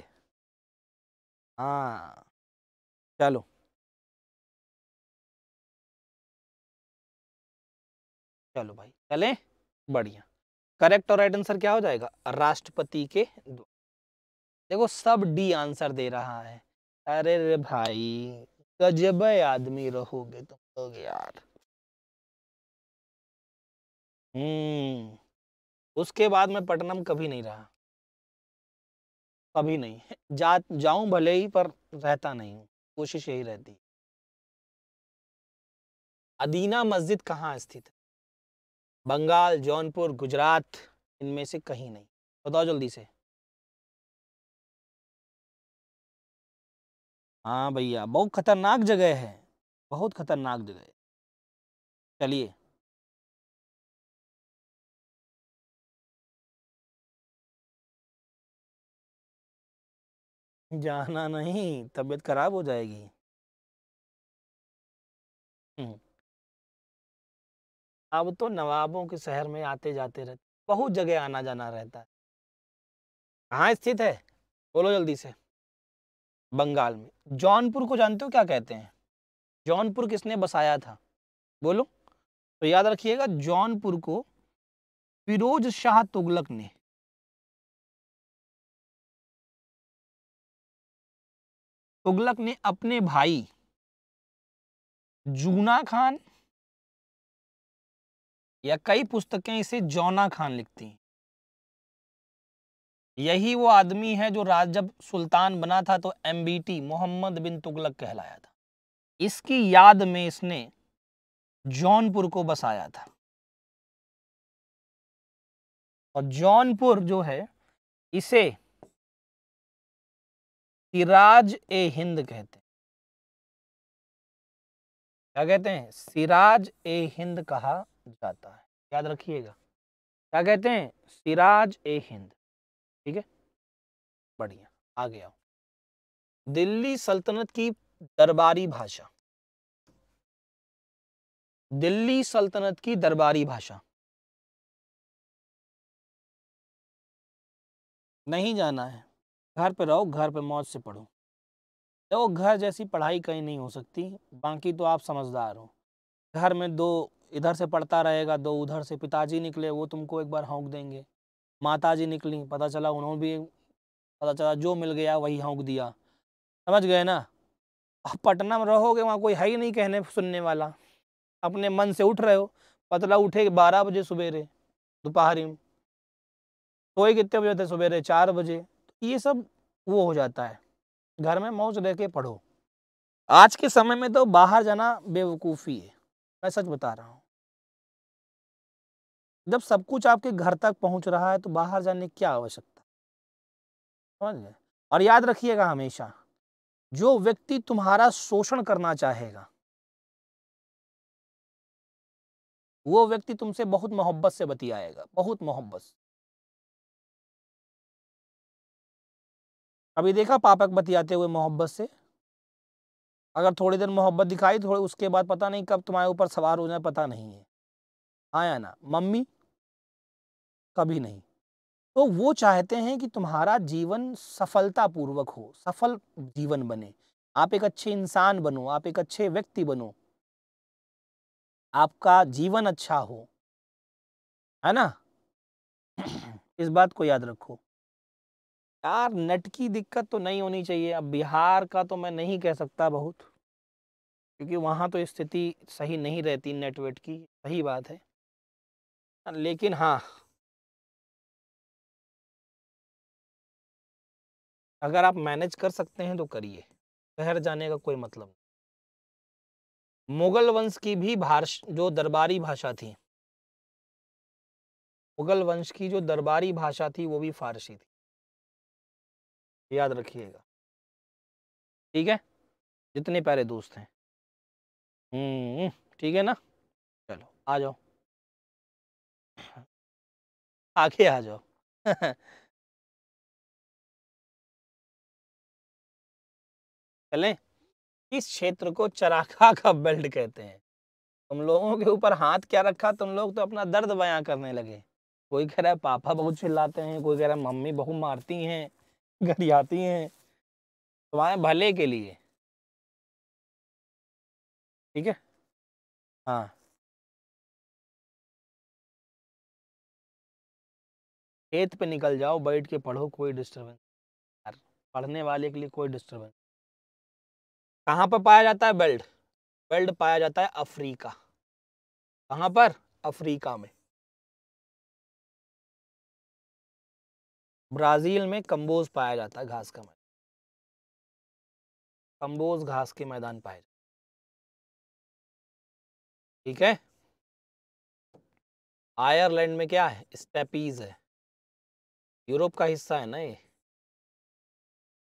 A: हाँ चलो
C: चलो भाई चलें बढ़िया करेक्ट और राइट आंसर क्या हो जाएगा राष्ट्रपति के देखो सब डी आंसर दे रहा है अरे रे भाई गजब आदमी रहोगे तुम लोग यार हम्म उसके बाद मैं पटनम कभी नहीं रहा कभी नहीं जा जाऊं भले ही पर रहता नहीं हूं कोशिश यही रहती अदीना मस्जिद कहाँ स्थित है बंगाल जौनपुर गुजरात इनमें से कहीं नहीं बताओ जल्दी से
A: हाँ भैया बहुत खतरनाक जगह है बहुत खतरनाक जगह है चलिए जाना
C: नहीं तबीयत खराब हो जाएगी हम्म। अब तो नवाबों के शहर में आते जाते रहते बहुत जगह आना जाना रहता है कहाँ स्थित है बोलो जल्दी से बंगाल में जौनपुर को जानते हो क्या कहते हैं जौनपुर किसने बसाया था बोलो तो याद रखिएगा जौनपुर को फिरोज
A: शाह तुगलक ने
C: तुगलक ने अपने भाई जूना खान या कई पुस्तकें इसे जौना खान लिखती हैं यही वो आदमी है जो राज जब सुल्तान बना था तो एमबीटी मोहम्मद बिन तुगलक कहलाया था इसकी याद में इसने जौनपुर को बसाया था
A: और जौनपुर जो है इसे
C: सिराज ए हिंद कहते हैं क्या कहते हैं सिराज ए हिंद कहा जाता है याद रखिएगा क्या कहते हैं सिराज ए हिंद ठीक है बढ़िया आ गया दिल्ली सल्तनत की दरबारी भाषा दिल्ली सल्तनत की दरबारी भाषा नहीं जाना है घर पे रहो घर पे मौज से पढ़ो देखो घर जैसी पढ़ाई कहीं नहीं हो सकती बाकी तो आप समझदार हो घर में दो इधर से पढ़ता रहेगा दो उधर से पिताजी निकले वो तुमको एक बार होंक देंगे माता जी निकली पता चला उन्होंने भी पता चला जो मिल गया वही होंक दिया समझ गए ना अब पटना में रहोगे वहाँ कोई है ही नहीं कहने सुनने वाला अपने मन से उठ रहे हो पतला उठे बारह बजे सवेरे दोपहर में सोए कितने बजे होते सबेरे चार बजे तो ये सब वो हो जाता है घर में मौज रह के पढ़ो आज के समय में तो बाहर जाना बेवकूफ़ी है मैं सच बता रहा हूँ जब सब कुछ आपके घर तक पहुंच रहा है तो बाहर जाने की क्या आवश्यकता समझ गए और याद रखिएगा हमेशा जो व्यक्ति तुम्हारा शोषण करना चाहेगा वो व्यक्ति तुमसे बहुत मोहब्बत से बतियाएगा बहुत मोहब्बत से अभी देखा पापक बतियाते हुए मोहब्बत से अगर थोड़ी देर मोहब्बत दिखाई थोड़ी उसके बाद पता नहीं कब तुम्हारे ऊपर सवार हो जाए पता नहीं है आया ना मम्मी कभी नहीं तो वो चाहते हैं कि तुम्हारा जीवन सफलतापूर्वक हो सफल जीवन बने आप एक अच्छे इंसान बनो आप एक अच्छे व्यक्ति बनो आपका जीवन अच्छा हो है ना इस बात को याद रखो यार नेट की दिक्कत तो नहीं होनी चाहिए अब बिहार का तो मैं नहीं कह सकता बहुत क्योंकि वहाँ तो स्थिति सही नहीं रहती नेटवर्क की सही बात है लेकिन हाँ अगर आप मैनेज कर सकते हैं तो करिए शहर जाने का कोई मतलब नहीं मुगल वंश की भी भाष जो दरबारी भाषा थी मुगल वंश की जो दरबारी भाषा थी वो भी फारसी थी याद रखिएगा
A: ठीक है जितने प्यारे दोस्त हैं हम्म, ठीक है ना चलो आ जाओ आगे आ जाओ
C: चलें इस क्षेत्र को चराखा का बेल्ट कहते हैं तुम लोगों के ऊपर हाथ क्या रखा तुम लोग तो अपना दर्द बयां करने लगे कोई कह रहा है पापा बहुत चिल्लाते हैं कोई कह रहा है मम्मी बहुत मारती हैं गरियाती हैं तुम्हारे तो भले के लिए ठीक है हाँ खेत पे निकल जाओ बैठ के पढ़ो कोई डिस्टर्बेंस यार पढ़ने वाले के लिए कोई डिस्टर्बेंस कहाँ पर पाया जाता है बेल्ट बेल्ट पाया जाता है अफ्रीका
A: कहाँ पर अफ्रीका में ब्राज़ील में कंबोज पाया जाता है घास का मैदान कंबोज घास के मैदान पाए
C: ठीक है आयरलैंड में क्या है स्टेपीज है यूरोप का हिस्सा है ना ये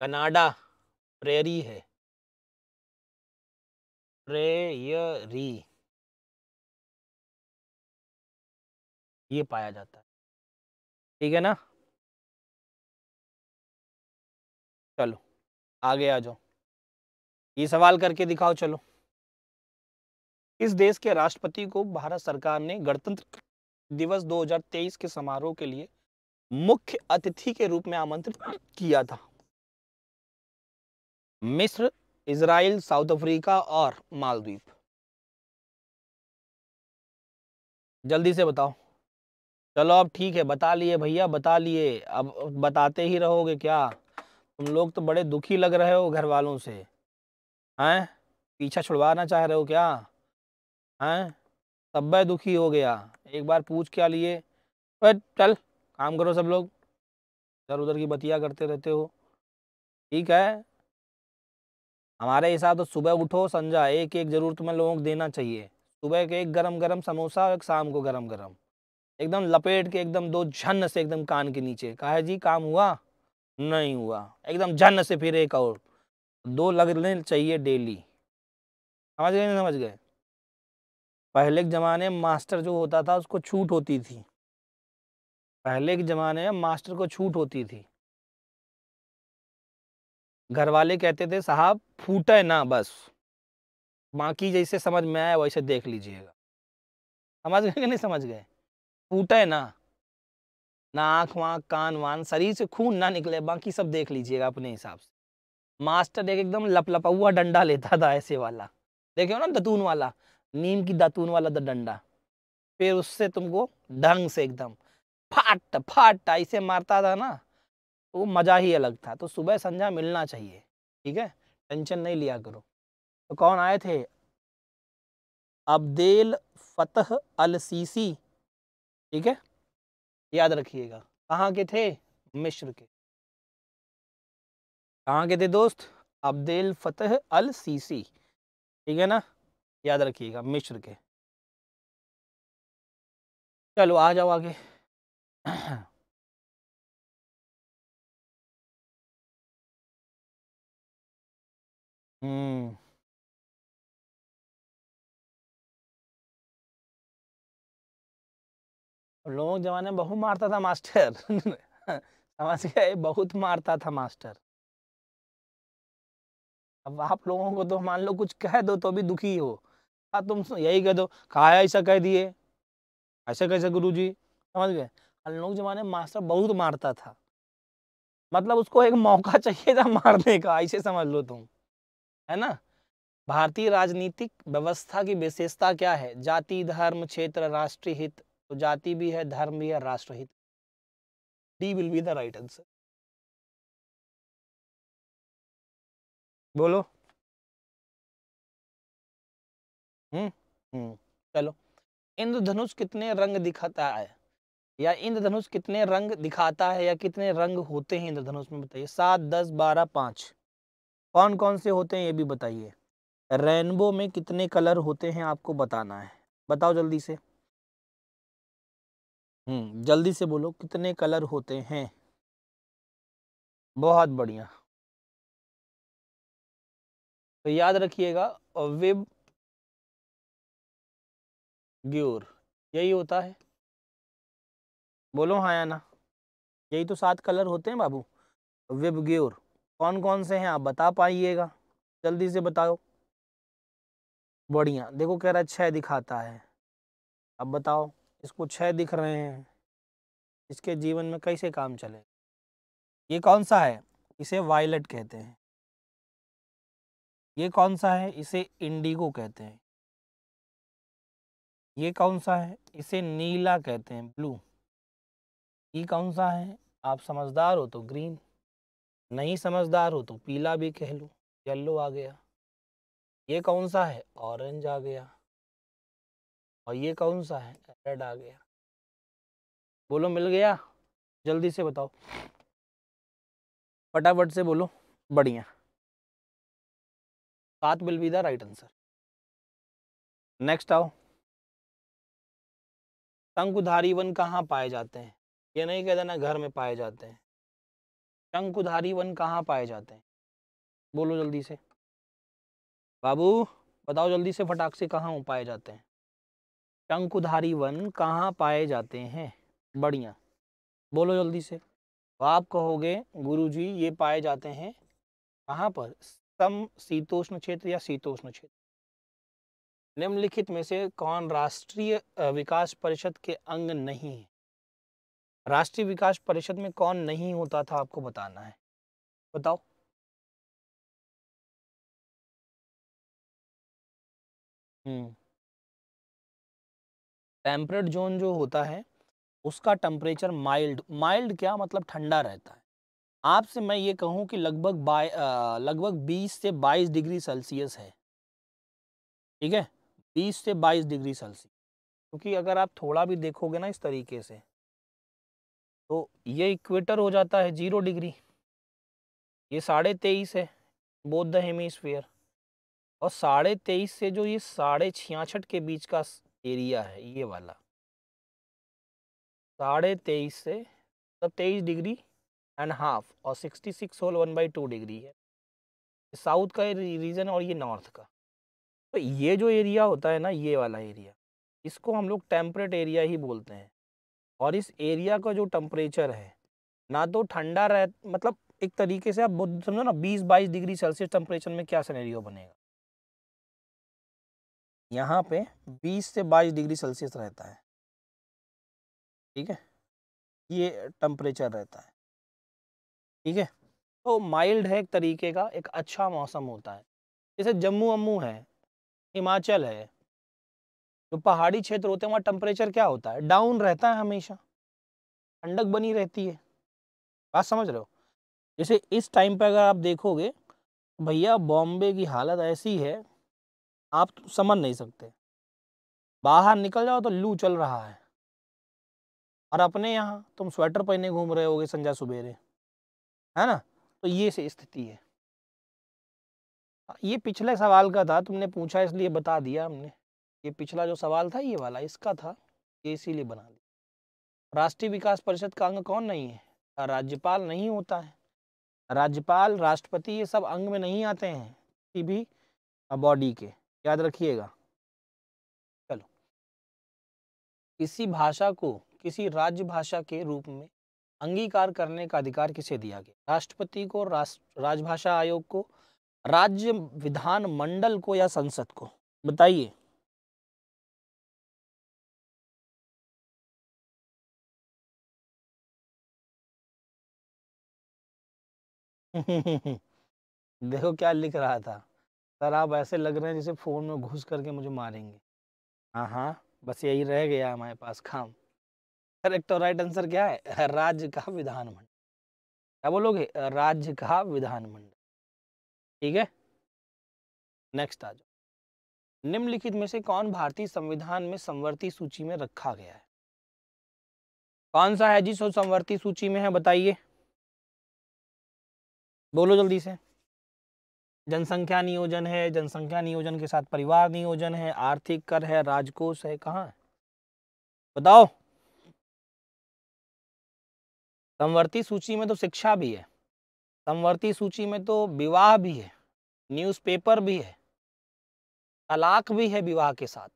C: कनाडा
A: प्रेरी है प्रेयरी ये पाया जाता है ठीक है ना चलो
C: आगे आ जाओ ये सवाल करके दिखाओ चलो इस देश के राष्ट्रपति को भारत सरकार ने गणतंत्र दिवस 2023 के समारोह के लिए मुख्य अतिथि के रूप में आमंत्रित किया था मिस्र इसराइल साउथ अफ्रीका और मालदीप जल्दी से बताओ चलो अब ठीक है बता लिए भैया बता लिए अब बताते ही रहोगे क्या तुम लोग तो बड़े दुखी लग रहे हो घर वालों से हैं पीछा छुड़वाना चाह रहे हो क्या हैं तब दुखी हो गया एक बार पूछ क्या लिए चल काम करो सब लोग इधर उधर की बतिया करते रहते हो ठीक है हमारे हिसाब तो सुबह उठो संजा एक एक ज़रूर तुम्हें लोगों को देना चाहिए सुबह के एक गरम गरम समोसा और एक शाम को गरम गरम एकदम लपेट के एकदम दो झन्न से एकदम कान के नीचे कहा है जी काम हुआ नहीं हुआ एकदम झन्न से फिर एक और दो लगने चाहिए डेली समझ गए नहीं समझ गए पहले के ज़माने मास्टर जो होता था उसको छूट होती थी पहले के ज़माने में मास्टर को छूट होती थी घर वाले कहते थे साहब फूटे ना बस बाकी जैसे समझ में आया वैसे देख लीजिएगा समझ गए कि नहीं समझ गए फूटे ना ना आँख वाँख कान वान शरीर से खून ना निकले बाकी सब देख लीजिएगा अपने हिसाब से मास्टर एक एकदम लपलपा हुआ डंडा लेता था ऐसे वाला देखियो ना दतून वाला नीम की दातून वाला डंडा फिर उससे तुमको ढंग से एकदम फाट फाट ऐसे मारता था ना तो वो मज़ा ही अलग था तो सुबह संध्या मिलना चाहिए ठीक है टेंशन नहीं लिया करो तो कौन आए थे अब्देल फतह अल सीसी ठीक है याद रखिएगा कहाँ के थे मिश्र के कहाँ के थे दोस्त अब्देल फतह अल सीसी ठीक है ना याद रखिएगा मिश्र के चलो आ जाओ आगे Hmm. लोग जमाने में बहुत मारता था मास्टर समझ गए बहुत मारता था मास्टर अब आप लोगों को तो मान लो कुछ कह दो तो भी दुखी हो हाँ, तुम यही कह दो कहा ऐसा कह दिए ऐसा कैसे गुरु जी समझ गए हम जमाने में मास्टर बहुत मारता था मतलब उसको एक मौका चाहिए था मारने का ऐसे समझ लो तुम है ना भारतीय राजनीतिक व्यवस्था की विशेषता क्या है जाति धर्म क्षेत्र राष्ट्रीय हित तो जाति भी है धर्म भी है राष्ट्रहित D will be the right answer बोलो हम्म हम्म चलो इंद्रधनुष कितने रंग दिखाता है या इंद्रधनुष कितने रंग दिखाता है या कितने रंग होते हैं इंद्रधनुष में बताइए सात दस बारह पाँच कौन कौन से होते हैं ये भी बताइए रेनबो में कितने कलर होते हैं आपको बताना है बताओ जल्दी से हम्म जल्दी से बोलो कितने कलर होते हैं बहुत बढ़िया
A: तो याद रखिएगा वेब
C: ग्योर यही होता है बोलो हाँ या ना यही तो सात कलर होते हैं बाबू ग्योर कौन कौन से हैं आप बता पाइएगा जल्दी से बताओ बढ़िया देखो कह रहा है छः दिखाता है अब बताओ इसको छः दिख रहे हैं इसके जीवन में कैसे काम चले ये कौन सा है इसे वायलट कहते हैं ये कौन सा है इसे इंडिगो कहते हैं ये कौन सा है इसे नीला कहते हैं ब्लू ई कौन सा है आप समझदार हो तो ग्रीन नहीं समझदार हो तो पीला भी कह लो येल्लो आ गया ये कौन सा है ऑरेंज आ गया और ये कौन सा है रेड आ गया बोलो मिल गया जल्दी से बताओ फटाफट से बोलो बढ़िया बात will be the right answer next आओ शंकुधारी वन कहाँ पाए जाते हैं ये नहीं कहते ना घर में पाए जाते हैं शंकुधारी वन कहाँ पाए जाते हैं बोलो जल्दी से बाबू बताओ जल्दी से फटाक से कहाँ पाए जाते हैं शंकुधारी वन कहाँ पाए जाते हैं बढ़िया बोलो जल्दी से आप कहोगे गुरुजी ये पाए जाते हैं कहाँ पर सम शीतोष्ण क्षेत्र या शीतोष्ण क्षेत्र निम्नलिखित में से कौन राष्ट्रीय विकास परिषद के अंग नहीं है राष्ट्रीय विकास परिषद में कौन नहीं होता था आपको बताना है बताओ हम्म टेम्परेट जोन जो होता है उसका टेम्परेचर माइल्ड माइल्ड क्या मतलब ठंडा रहता है आपसे मैं ये कहूँ कि लगभग लगभग 20 से 22 डिग्री सेल्सियस है ठीक है 20 से 22 डिग्री सेल्सियस क्योंकि अगर आप थोड़ा भी देखोगे ना इस तरीके से तो ये इक्वेटर हो जाता है जीरो डिग्री ये साढ़े तेईस है बोध द हेमीस्फेयर और साढ़े तेईस से जो ये साढ़े छियासठ के बीच का एरिया है ये वाला साढ़े तेईस से मतलब तेईस डिग्री एंड हाफ और sixty six whole one by two degree है साउथ का रीजन और ये नॉर्थ का तो ये जो एरिया होता है ना ये वाला एरिया इसको हम लोग टेम्परेट एरिया ही बोलते हैं और इस एरिया का जो टम्परेचर है ना तो ठंडा रह मतलब एक तरीके से आप समझो ना बीस बाईस डिग्री सेल्सियस टेम्परेचर में क्या सिनेरियो बनेगा यहाँ पे 20 से 22 डिग्री सेल्सियस रहता है ठीक है ये टम्परेचर रहता है ठीक है तो माइल्ड है एक तरीके का एक अच्छा मौसम होता है जैसे जम्मू अम्मू है हिमाचल है जो पहाड़ी क्षेत्र होते हैं वहाँ टेम्परेचर क्या होता है डाउन रहता है हमेशा ठंडक बनी रहती है बात समझ रहे हो जैसे इस टाइम पर अगर आप देखोगे भैया बॉम्बे की हालत ऐसी है आप तो समझ नहीं सकते बाहर निकल जाओ तो लू चल रहा है और अपने यहाँ तुम स्वेटर पहने घूम रहे होगे संजा सुबेरे है ना तो ये से स्थिति है ये पिछले सवाल का था तुमने पूछा इसलिए बता दिया हमने ये पिछला जो सवाल था ये वाला इसका था ये इसीलिए बना दिया राष्ट्रीय विकास परिषद का अंग कौन नहीं है राज्यपाल नहीं होता है राज्यपाल राष्ट्रपति ये सब अंग में नहीं आते हैं किसी भी बॉडी के याद रखिएगा चलो किसी भाषा को किसी राज्य भाषा के रूप में अंगीकार करने का अधिकार किसे दिया गया राष्ट्रपति को राष्ट्र राजभाषा आयोग को राज्य विधान मंडल को या संसद को बताइए देखो क्या लिख रहा था सर आप ऐसे लग रहे हैं जैसे फ़ोन में घुस करके मुझे मारेंगे हाँ हाँ बस यही रह गया हमारे पास खाम करेक्ट और राइट आंसर क्या है राज्य का विधानमंडल क्या बोलोगे राज्य का विधानमंडल ठीक है नेक्स्ट आ जाओ निम्नलिखित में से कौन भारतीय संविधान में संवर्ती सूची में रखा गया है कौन सा है जी सो संवर्ती सूची में है बताइए बोलो जल्दी से जनसंख्या नियोजन है जनसंख्या नियोजन के साथ परिवार नियोजन है आर्थिक कर है राजकोष है कहाँ है बताओ समवर्ती सूची में तो शिक्षा भी है समवर्ती सूची में तो विवाह भी है न्यूज़पेपर भी है तलाक भी है विवाह के साथ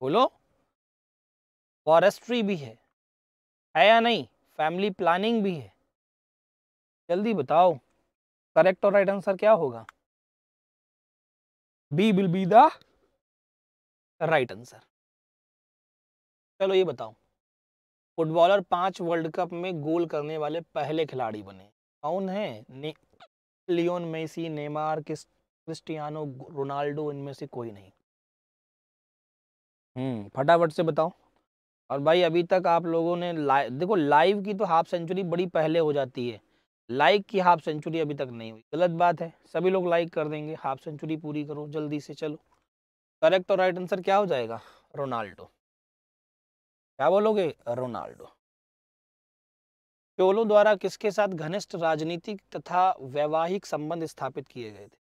C: बोलो फॉरेस्ट्री भी है है या नहीं फैमिली प्लानिंग भी है जल्दी बताओ करेक्ट और राइट आंसर क्या होगा B will be the right answer चलो ये बताओ फुटबॉलर पांच वर्ल्ड कप में गोल करने वाले पहले खिलाड़ी बने कौन है ने, Lionel Messi Neymar Cristiano Ronaldo इनमें से कोई नहीं हम्म फटाफट से बताओ और भाई अभी तक आप लोगों ने लाइव देखो लाइव की तो हाफ सेंचुरी बड़ी पहले हो जाती है लाइक की हाफ सेंचुरी अभी तक नहीं हुई गलत बात है सभी लोग लाइक कर देंगे हाफ सेंचुरी पूरी करो जल्दी से चलो करेक्ट और राइट आंसर क्या हो जाएगा रोनाल्डो क्या बोलोगे रोनाल्डो चोलों द्वारा किसके साथ घनिष्ठ राजनीतिक तथा वैवाहिक संबंध स्थापित किए गए थे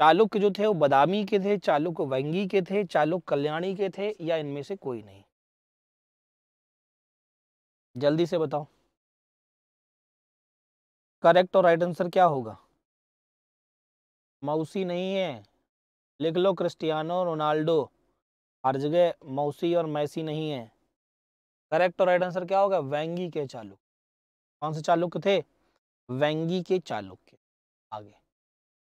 C: चालुक्य जो थे वो बदामी के थे चालुक वंगी के थे चालुक कल्याणी के थे या इनमें से कोई नहीं जल्दी से बताओ करेक्ट और राइट आंसर क्या होगा मौसी नहीं है लिख लो क्रिस्टियानो रोनाल्डो हर जगह मौसी और मैसी नहीं है करेक्ट और राइट आंसर क्या होगा वेंगी के चालुक कौन से चालुक्य थे वेंगी के चालुक्य आगे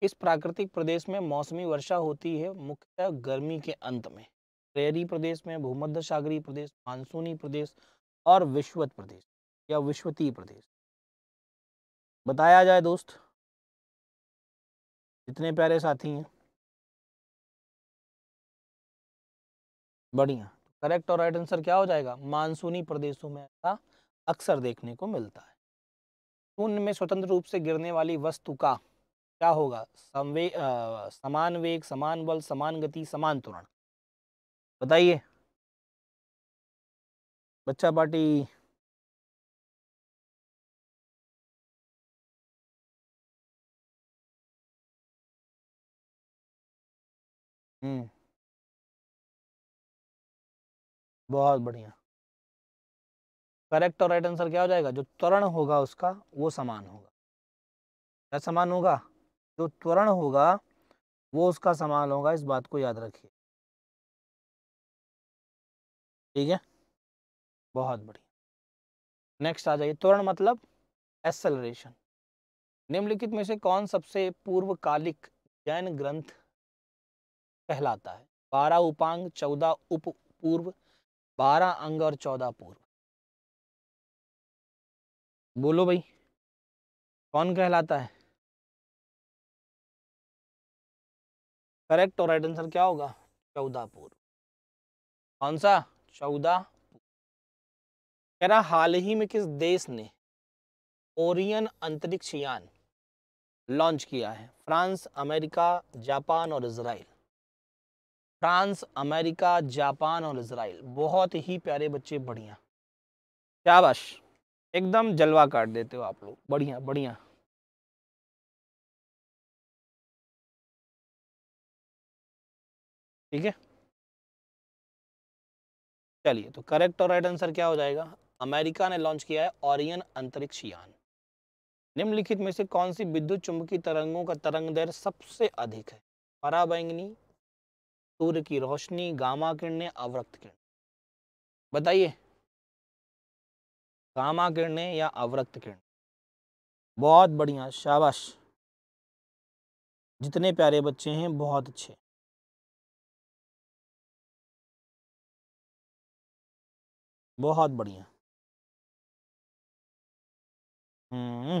C: इस प्राकृतिक प्रदेश में मौसमी वर्षा होती है मुख्यतः गर्मी के अंत में प्रेरी प्रदेश में भूमध्य सागरी प्रदेश मानसूनी प्रदेश और विश्वत प्रदेश या विश्वतीय प्रदेश बताया जाए दोस्त
A: इतने प्यारे साथी हैं
C: बढ़िया करेक्ट और राइट आंसर क्या हो जाएगा मानसूनी प्रदेशों में ऐसा अक्सर देखने को मिलता है शून्य में स्वतंत्र रूप से गिरने वाली वस्तु का क्या होगा समवे समान वेग समान बल समान गति समान तुरंत बताइए बच्चा पार्टी
A: हम्म। बहुत बढ़िया
C: करेक्ट और राइट आंसर क्या हो जाएगा जो त्वरण होगा उसका वो समान होगा क्या समान होगा जो त्वरण होगा वो उसका समान होगा इस बात को याद रखिए ठीक है बहुत बढ़िया नेक्स्ट आ जाइए त्वरण मतलब एक्सेलरेशन निम्नलिखित में से कौन सबसे पूर्वकालिक जैन ग्रंथ कहलाता है बारह उपांग चौदह उप पूर्व बारह अंग और चौदह पूर्व बोलो भाई कौन कहलाता है
A: करेक्ट और राइट आंसर क्या होगा
C: चौदह पूर्व कौन सा चौदह कह रहा हाल ही में किस देश ने ओरियन अंतरिक्ष यान लॉन्च किया है फ्रांस अमेरिका जापान और इसराइल फ्रांस अमेरिका जापान और इसराइल बहुत ही प्यारे बच्चे बढ़िया शाबाश एकदम जलवा काट देते हो आप लोग बढ़िया बढ़िया ठीक है चलिए तो करेक्ट और राइट आंसर क्या हो जाएगा अमेरिका ने लॉन्च किया है ओरियन अंतरिक्ष यान निम्नलिखित में से कौन सी विद्युत चुंबकीय तरंगों का तरंग दर सबसे अधिक है पराबैंगनी सूर्य की रोशनी गामा किरणें अवरक्त किरण बताइए गामा किरणें या अवरक्त किरण बहुत बढ़िया शाबाश जितने प्यारे बच्चे हैं बहुत अच्छे
A: बहुत बढ़िया हम्म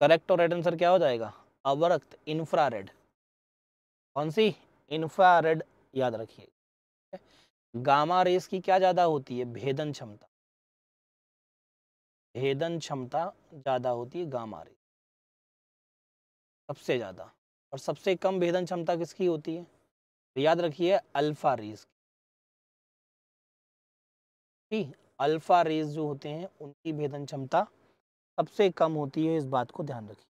C: करेक्ट और राइट आंसर क्या हो जाएगा अवरक्त इंफ्रारेड कौन सी इन्फ्रारेड याद रखिए गामा रेस की क्या ज़्यादा होती है भेदन क्षमता भेदन क्षमता ज़्यादा होती है गामा रेस सबसे ज़्यादा और सबसे कम भेदन क्षमता किसकी होती है तो याद रखिए अल्फ़ा रेस की अल्फ़ा रेस जो होते हैं उनकी भेदन क्षमता सबसे कम होती है इस बात को ध्यान रखिए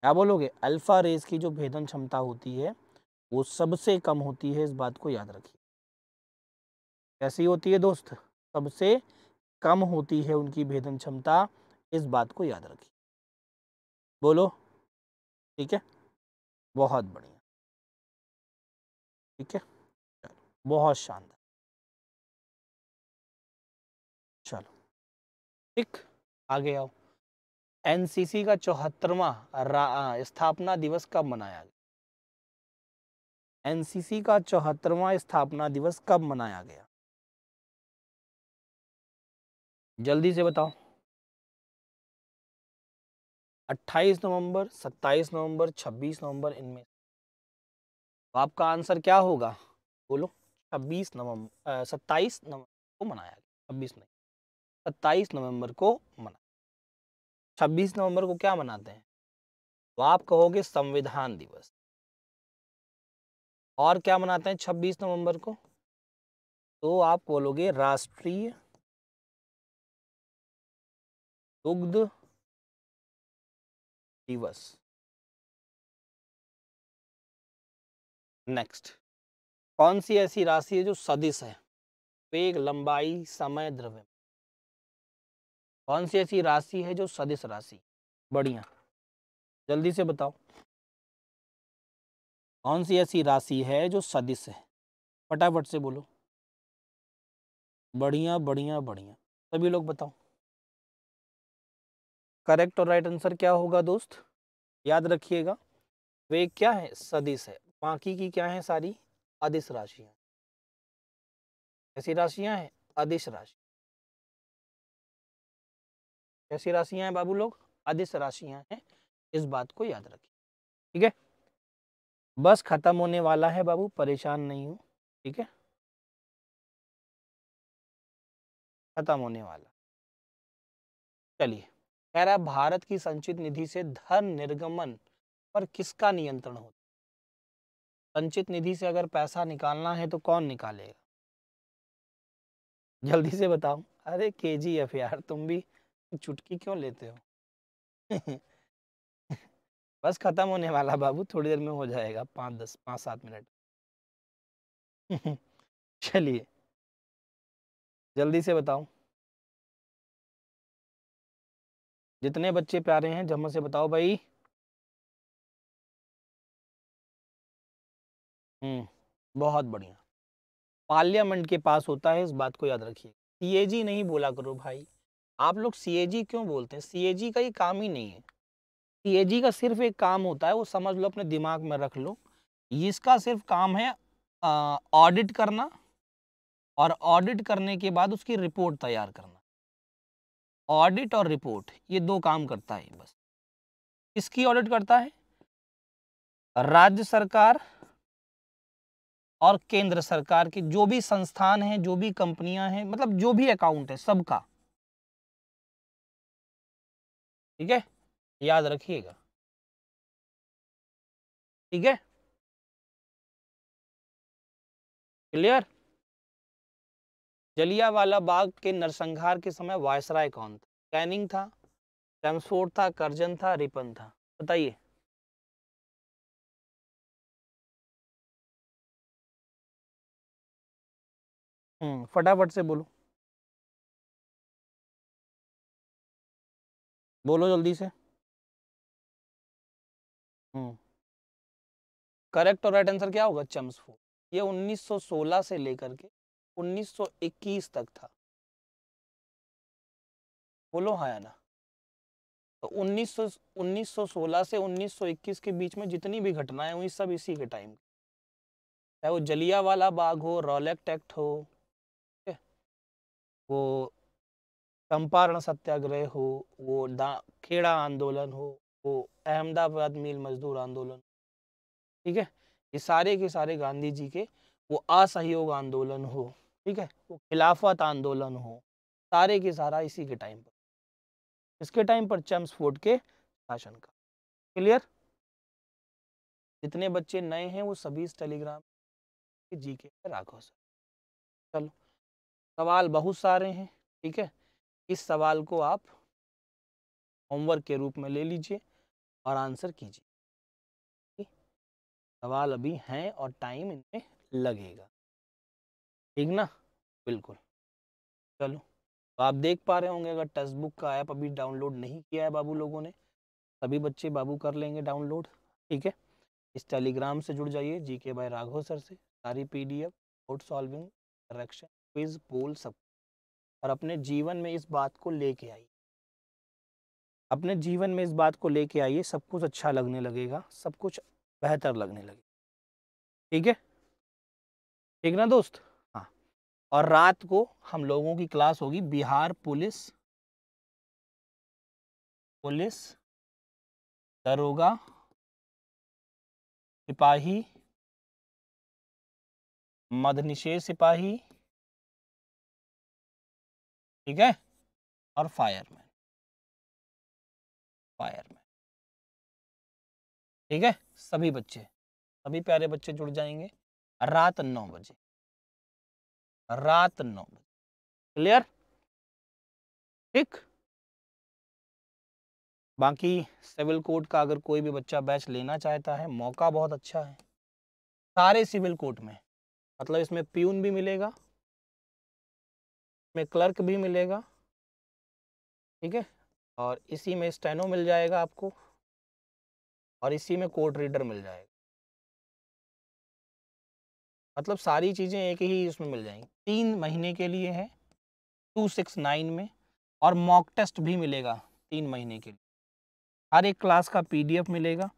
C: क्या बोलोगे अल्फा रेज की जो भेदन क्षमता होती है वो सबसे कम होती है इस बात को याद रखिए कैसी होती है दोस्त सबसे कम होती है उनकी भेदन क्षमता इस बात को याद रखिए बोलो ठीक है बहुत बढ़िया
A: ठीक है चलो बहुत शानदार
C: चलो ठीक आगे आओ एनसीसी का चौहत्तरवा स्थापना दिवस कब मनाया गया एनसीसी का चौहत्तरवा स्थापना दिवस कब मनाया गया
A: जल्दी से बताओ
C: 28 नवंबर 27 नवंबर 26 नवंबर इनमें तो आपका आंसर क्या होगा बोलो 26 नवंबर 27 नवंबर को मनाया गया 26 नहीं 27 नवंबर को मनाया छब्बीस नवंबर को क्या मनाते हैं तो आप कहोगे संविधान दिवस और क्या मनाते हैं छब्बीस नवंबर को तो आप बोलोगे राष्ट्रीय दुग्ध
A: दिवस नेक्स्ट
C: कौन सी ऐसी राशि है जो सदिश है वेग लंबाई समय द्रव्य कौन सी ऐसी राशि है जो सदिश राशि बढ़िया जल्दी से बताओ कौन सी ऐसी राशि है जो सदिश है फटाफट से बोलो बढ़िया बढ़िया बढ़िया सभी लोग बताओ करेक्ट और राइट आंसर क्या होगा दोस्त याद रखिएगा वे क्या है सदिश है बाकी की क्या है सारी अदिश राशियां ऐसी राशियां हैं अदिश राशि कैसी राशियां हैं बाबू लोग अधिस राशियां हैं इस बात को याद रखिए ठीक है बस खत्म होने वाला है बाबू परेशान नहीं हो ठीक है खत्म होने वाला चलिए कह रहा भारत की संचित निधि से धन निर्गमन पर किसका नियंत्रण होता संचित निधि से अगर पैसा निकालना है तो कौन निकालेगा जल्दी से बताओ अरे केजीएफ यार तुम भी चुटकी क्यों लेते हो बस खत्म होने वाला बाबू थोड़ी देर में हो जाएगा पाँच दस पाँच सात मिनट चलिए
A: जल्दी से बताओ जितने बच्चे प्यारे
C: हैं जम्मो से बताओ भाई हम्म बहुत बढ़िया पार्लियामेंट के पास होता है इस बात को याद रखिए सीएजी नहीं बोला करो भाई आप लोग सी क्यों बोलते हैं सी का ये काम ही नहीं है सी का सिर्फ एक काम होता है वो समझ लो अपने दिमाग में रख लो इसका सिर्फ काम है ऑडिट करना और ऑडिट करने के बाद उसकी रिपोर्ट तैयार करना ऑडिट और रिपोर्ट ये दो काम करता है बस किसकी ऑडिट करता है राज्य सरकार और केंद्र सरकार की जो भी संस्थान हैं जो भी कंपनियां हैं मतलब जो भी अकाउंट है सबका ठीक है
A: याद रखिएगा ठीक है
C: क्लियर जलियावाला बाग के नरसंहार के समय वायसराय कौन था कैनिंग था रैमसफोर्ड था करजन था रिपन था बताइए
A: हम्म, फटाफट से बोलो बोलो जल्दी से
C: करेक्ट हम्म। और राइट आंसर क्या होगा चम्सफोर ये 1916 से लेकर के 1921 तक था बोलो हाँ ना तो 1900 1916 से 1921 के बीच में जितनी भी घटनाएं हुई सब इसी के टाइम चाहे वो जलिया वाला बाग हो रॉलेक्ट एक्ट हो वो चंपारण सत्याग्रह हो वो खेड़ा आंदोलन हो वो अहमदाबाद मिल मजदूर आंदोलन ठीक है ये सारे के सारे गांधी जी के वो असहयोग आंदोलन हो ठीक है वो खिलाफत आंदोलन हो सारे के सारा इसी के टाइम पर इसके टाइम पर फोर्ट के शासन का क्लियर जितने बच्चे नए हैं वो सभी इस टेलीग्राम जी के राघव सर चलो सवाल बहुत सारे हैं ठीक है इस सवाल को आप होमवर्क के रूप में ले लीजिए और आंसर कीजिए सवाल अभी हैं और टाइम इनमें लगेगा ठीक ना बिल्कुल चलो तो आप देख पा रहे होंगे अगर टेक्स्ट बुक का ऐप अभी डाउनलोड नहीं किया है बाबू लोगों ने सभी बच्चे बाबू कर लेंगे डाउनलोड ठीक है इस टेलीग्राम से जुड़ जाइए जी के बाय राघव सर से सारी PDF D F solving correction quiz poll सब और अपने जीवन में इस बात को लेके आइए अपने जीवन में इस बात को लेके आइए सब कुछ अच्छा लगने लगेगा सब कुछ बेहतर लगने लगेगा ठीक है ठीक ना दोस्त हाँ और रात को हम लोगों की क्लास होगी बिहार पुलिस पुलिस
A: दरोगा सिपाही मदनिशे सिपाही ठीक है और फायरमैन फायरमैन ठीक है सभी बच्चे सभी प्यारे बच्चे जुड़ जाएंगे रात नौ बजे रात नौ बजे
C: क्लियर ठीक बाकी सिविल कोर्ट का अगर कोई भी बच्चा बैच लेना चाहता है मौका बहुत अच्छा है सारे सिविल कोर्ट में मतलब इसमें प्यून भी मिलेगा में क्लर्क भी मिलेगा ठीक है और इसी में स्टेनो मिल जाएगा आपको और इसी में कोड रीडर मिल जाएगा मतलब सारी चीज़ें एक ही उसमें मिल जाएंगी तीन महीने के लिए है टू सिक्स नाइन में और मॉक टेस्ट भी मिलेगा तीन महीने के लिए हर एक क्लास का पीडीएफ मिलेगा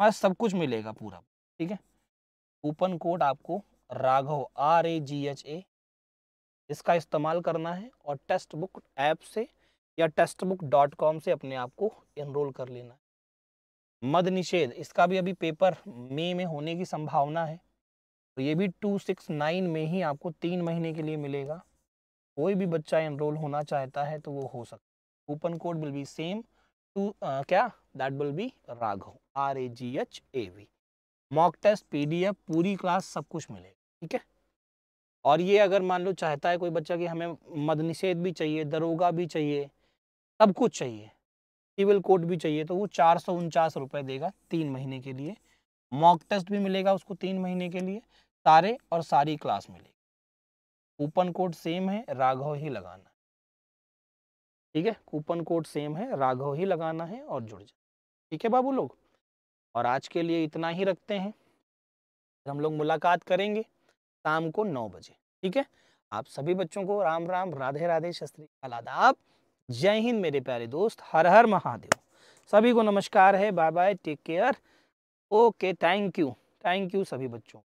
C: और सब कुछ मिलेगा पूरा ठीक है कूपन कोड आपको Raghav R A G H A इसका इस्तेमाल करना है और टेस्ट बुक ऐप से या टेस्ट बुक डॉट कॉम से अपने आप को इनरोल कर लेना है मद निषेध इसका भी अभी पेपर मे में होने की संभावना है तो ये भी टू सिक्स नाइन में ही आपको तीन महीने के लिए मिलेगा कोई भी बच्चा इनरोल होना चाहता है तो वो हो सकता है coupon code will be same too क्या that will be Raghav R A G H A V mock test P पूरी क्लास सब कुछ मिलेगा ठीक है और ये अगर मान लो चाहता है कोई बच्चा कि हमें मद निषेध भी चाहिए दरोगा भी चाहिए सब कुछ चाहिए सिविल कोड भी चाहिए तो वो चार सौ उनचास रुपये देगा तीन महीने के लिए मॉक टेस्ट भी मिलेगा उसको तीन महीने के लिए सारे और सारी क्लास मिलेगी कूपन कोड सेम है राघव ही लगाना ठीक है कूपन कोड सेम है राघव ही लगाना है और जुड़ जाए ठीक है बाबू लोग और आज के लिए इतना ही रखते हैं हम लोग मुलाकात करेंगे शाम को नौ बजे ठीक है आप सभी बच्चों को राम राम राधे राधे शस्त्री आदाब जय हिंद मेरे प्यारे दोस्त हर हर महादेव सभी को नमस्कार है bye bye take care okay thank you thank you सभी बच्चों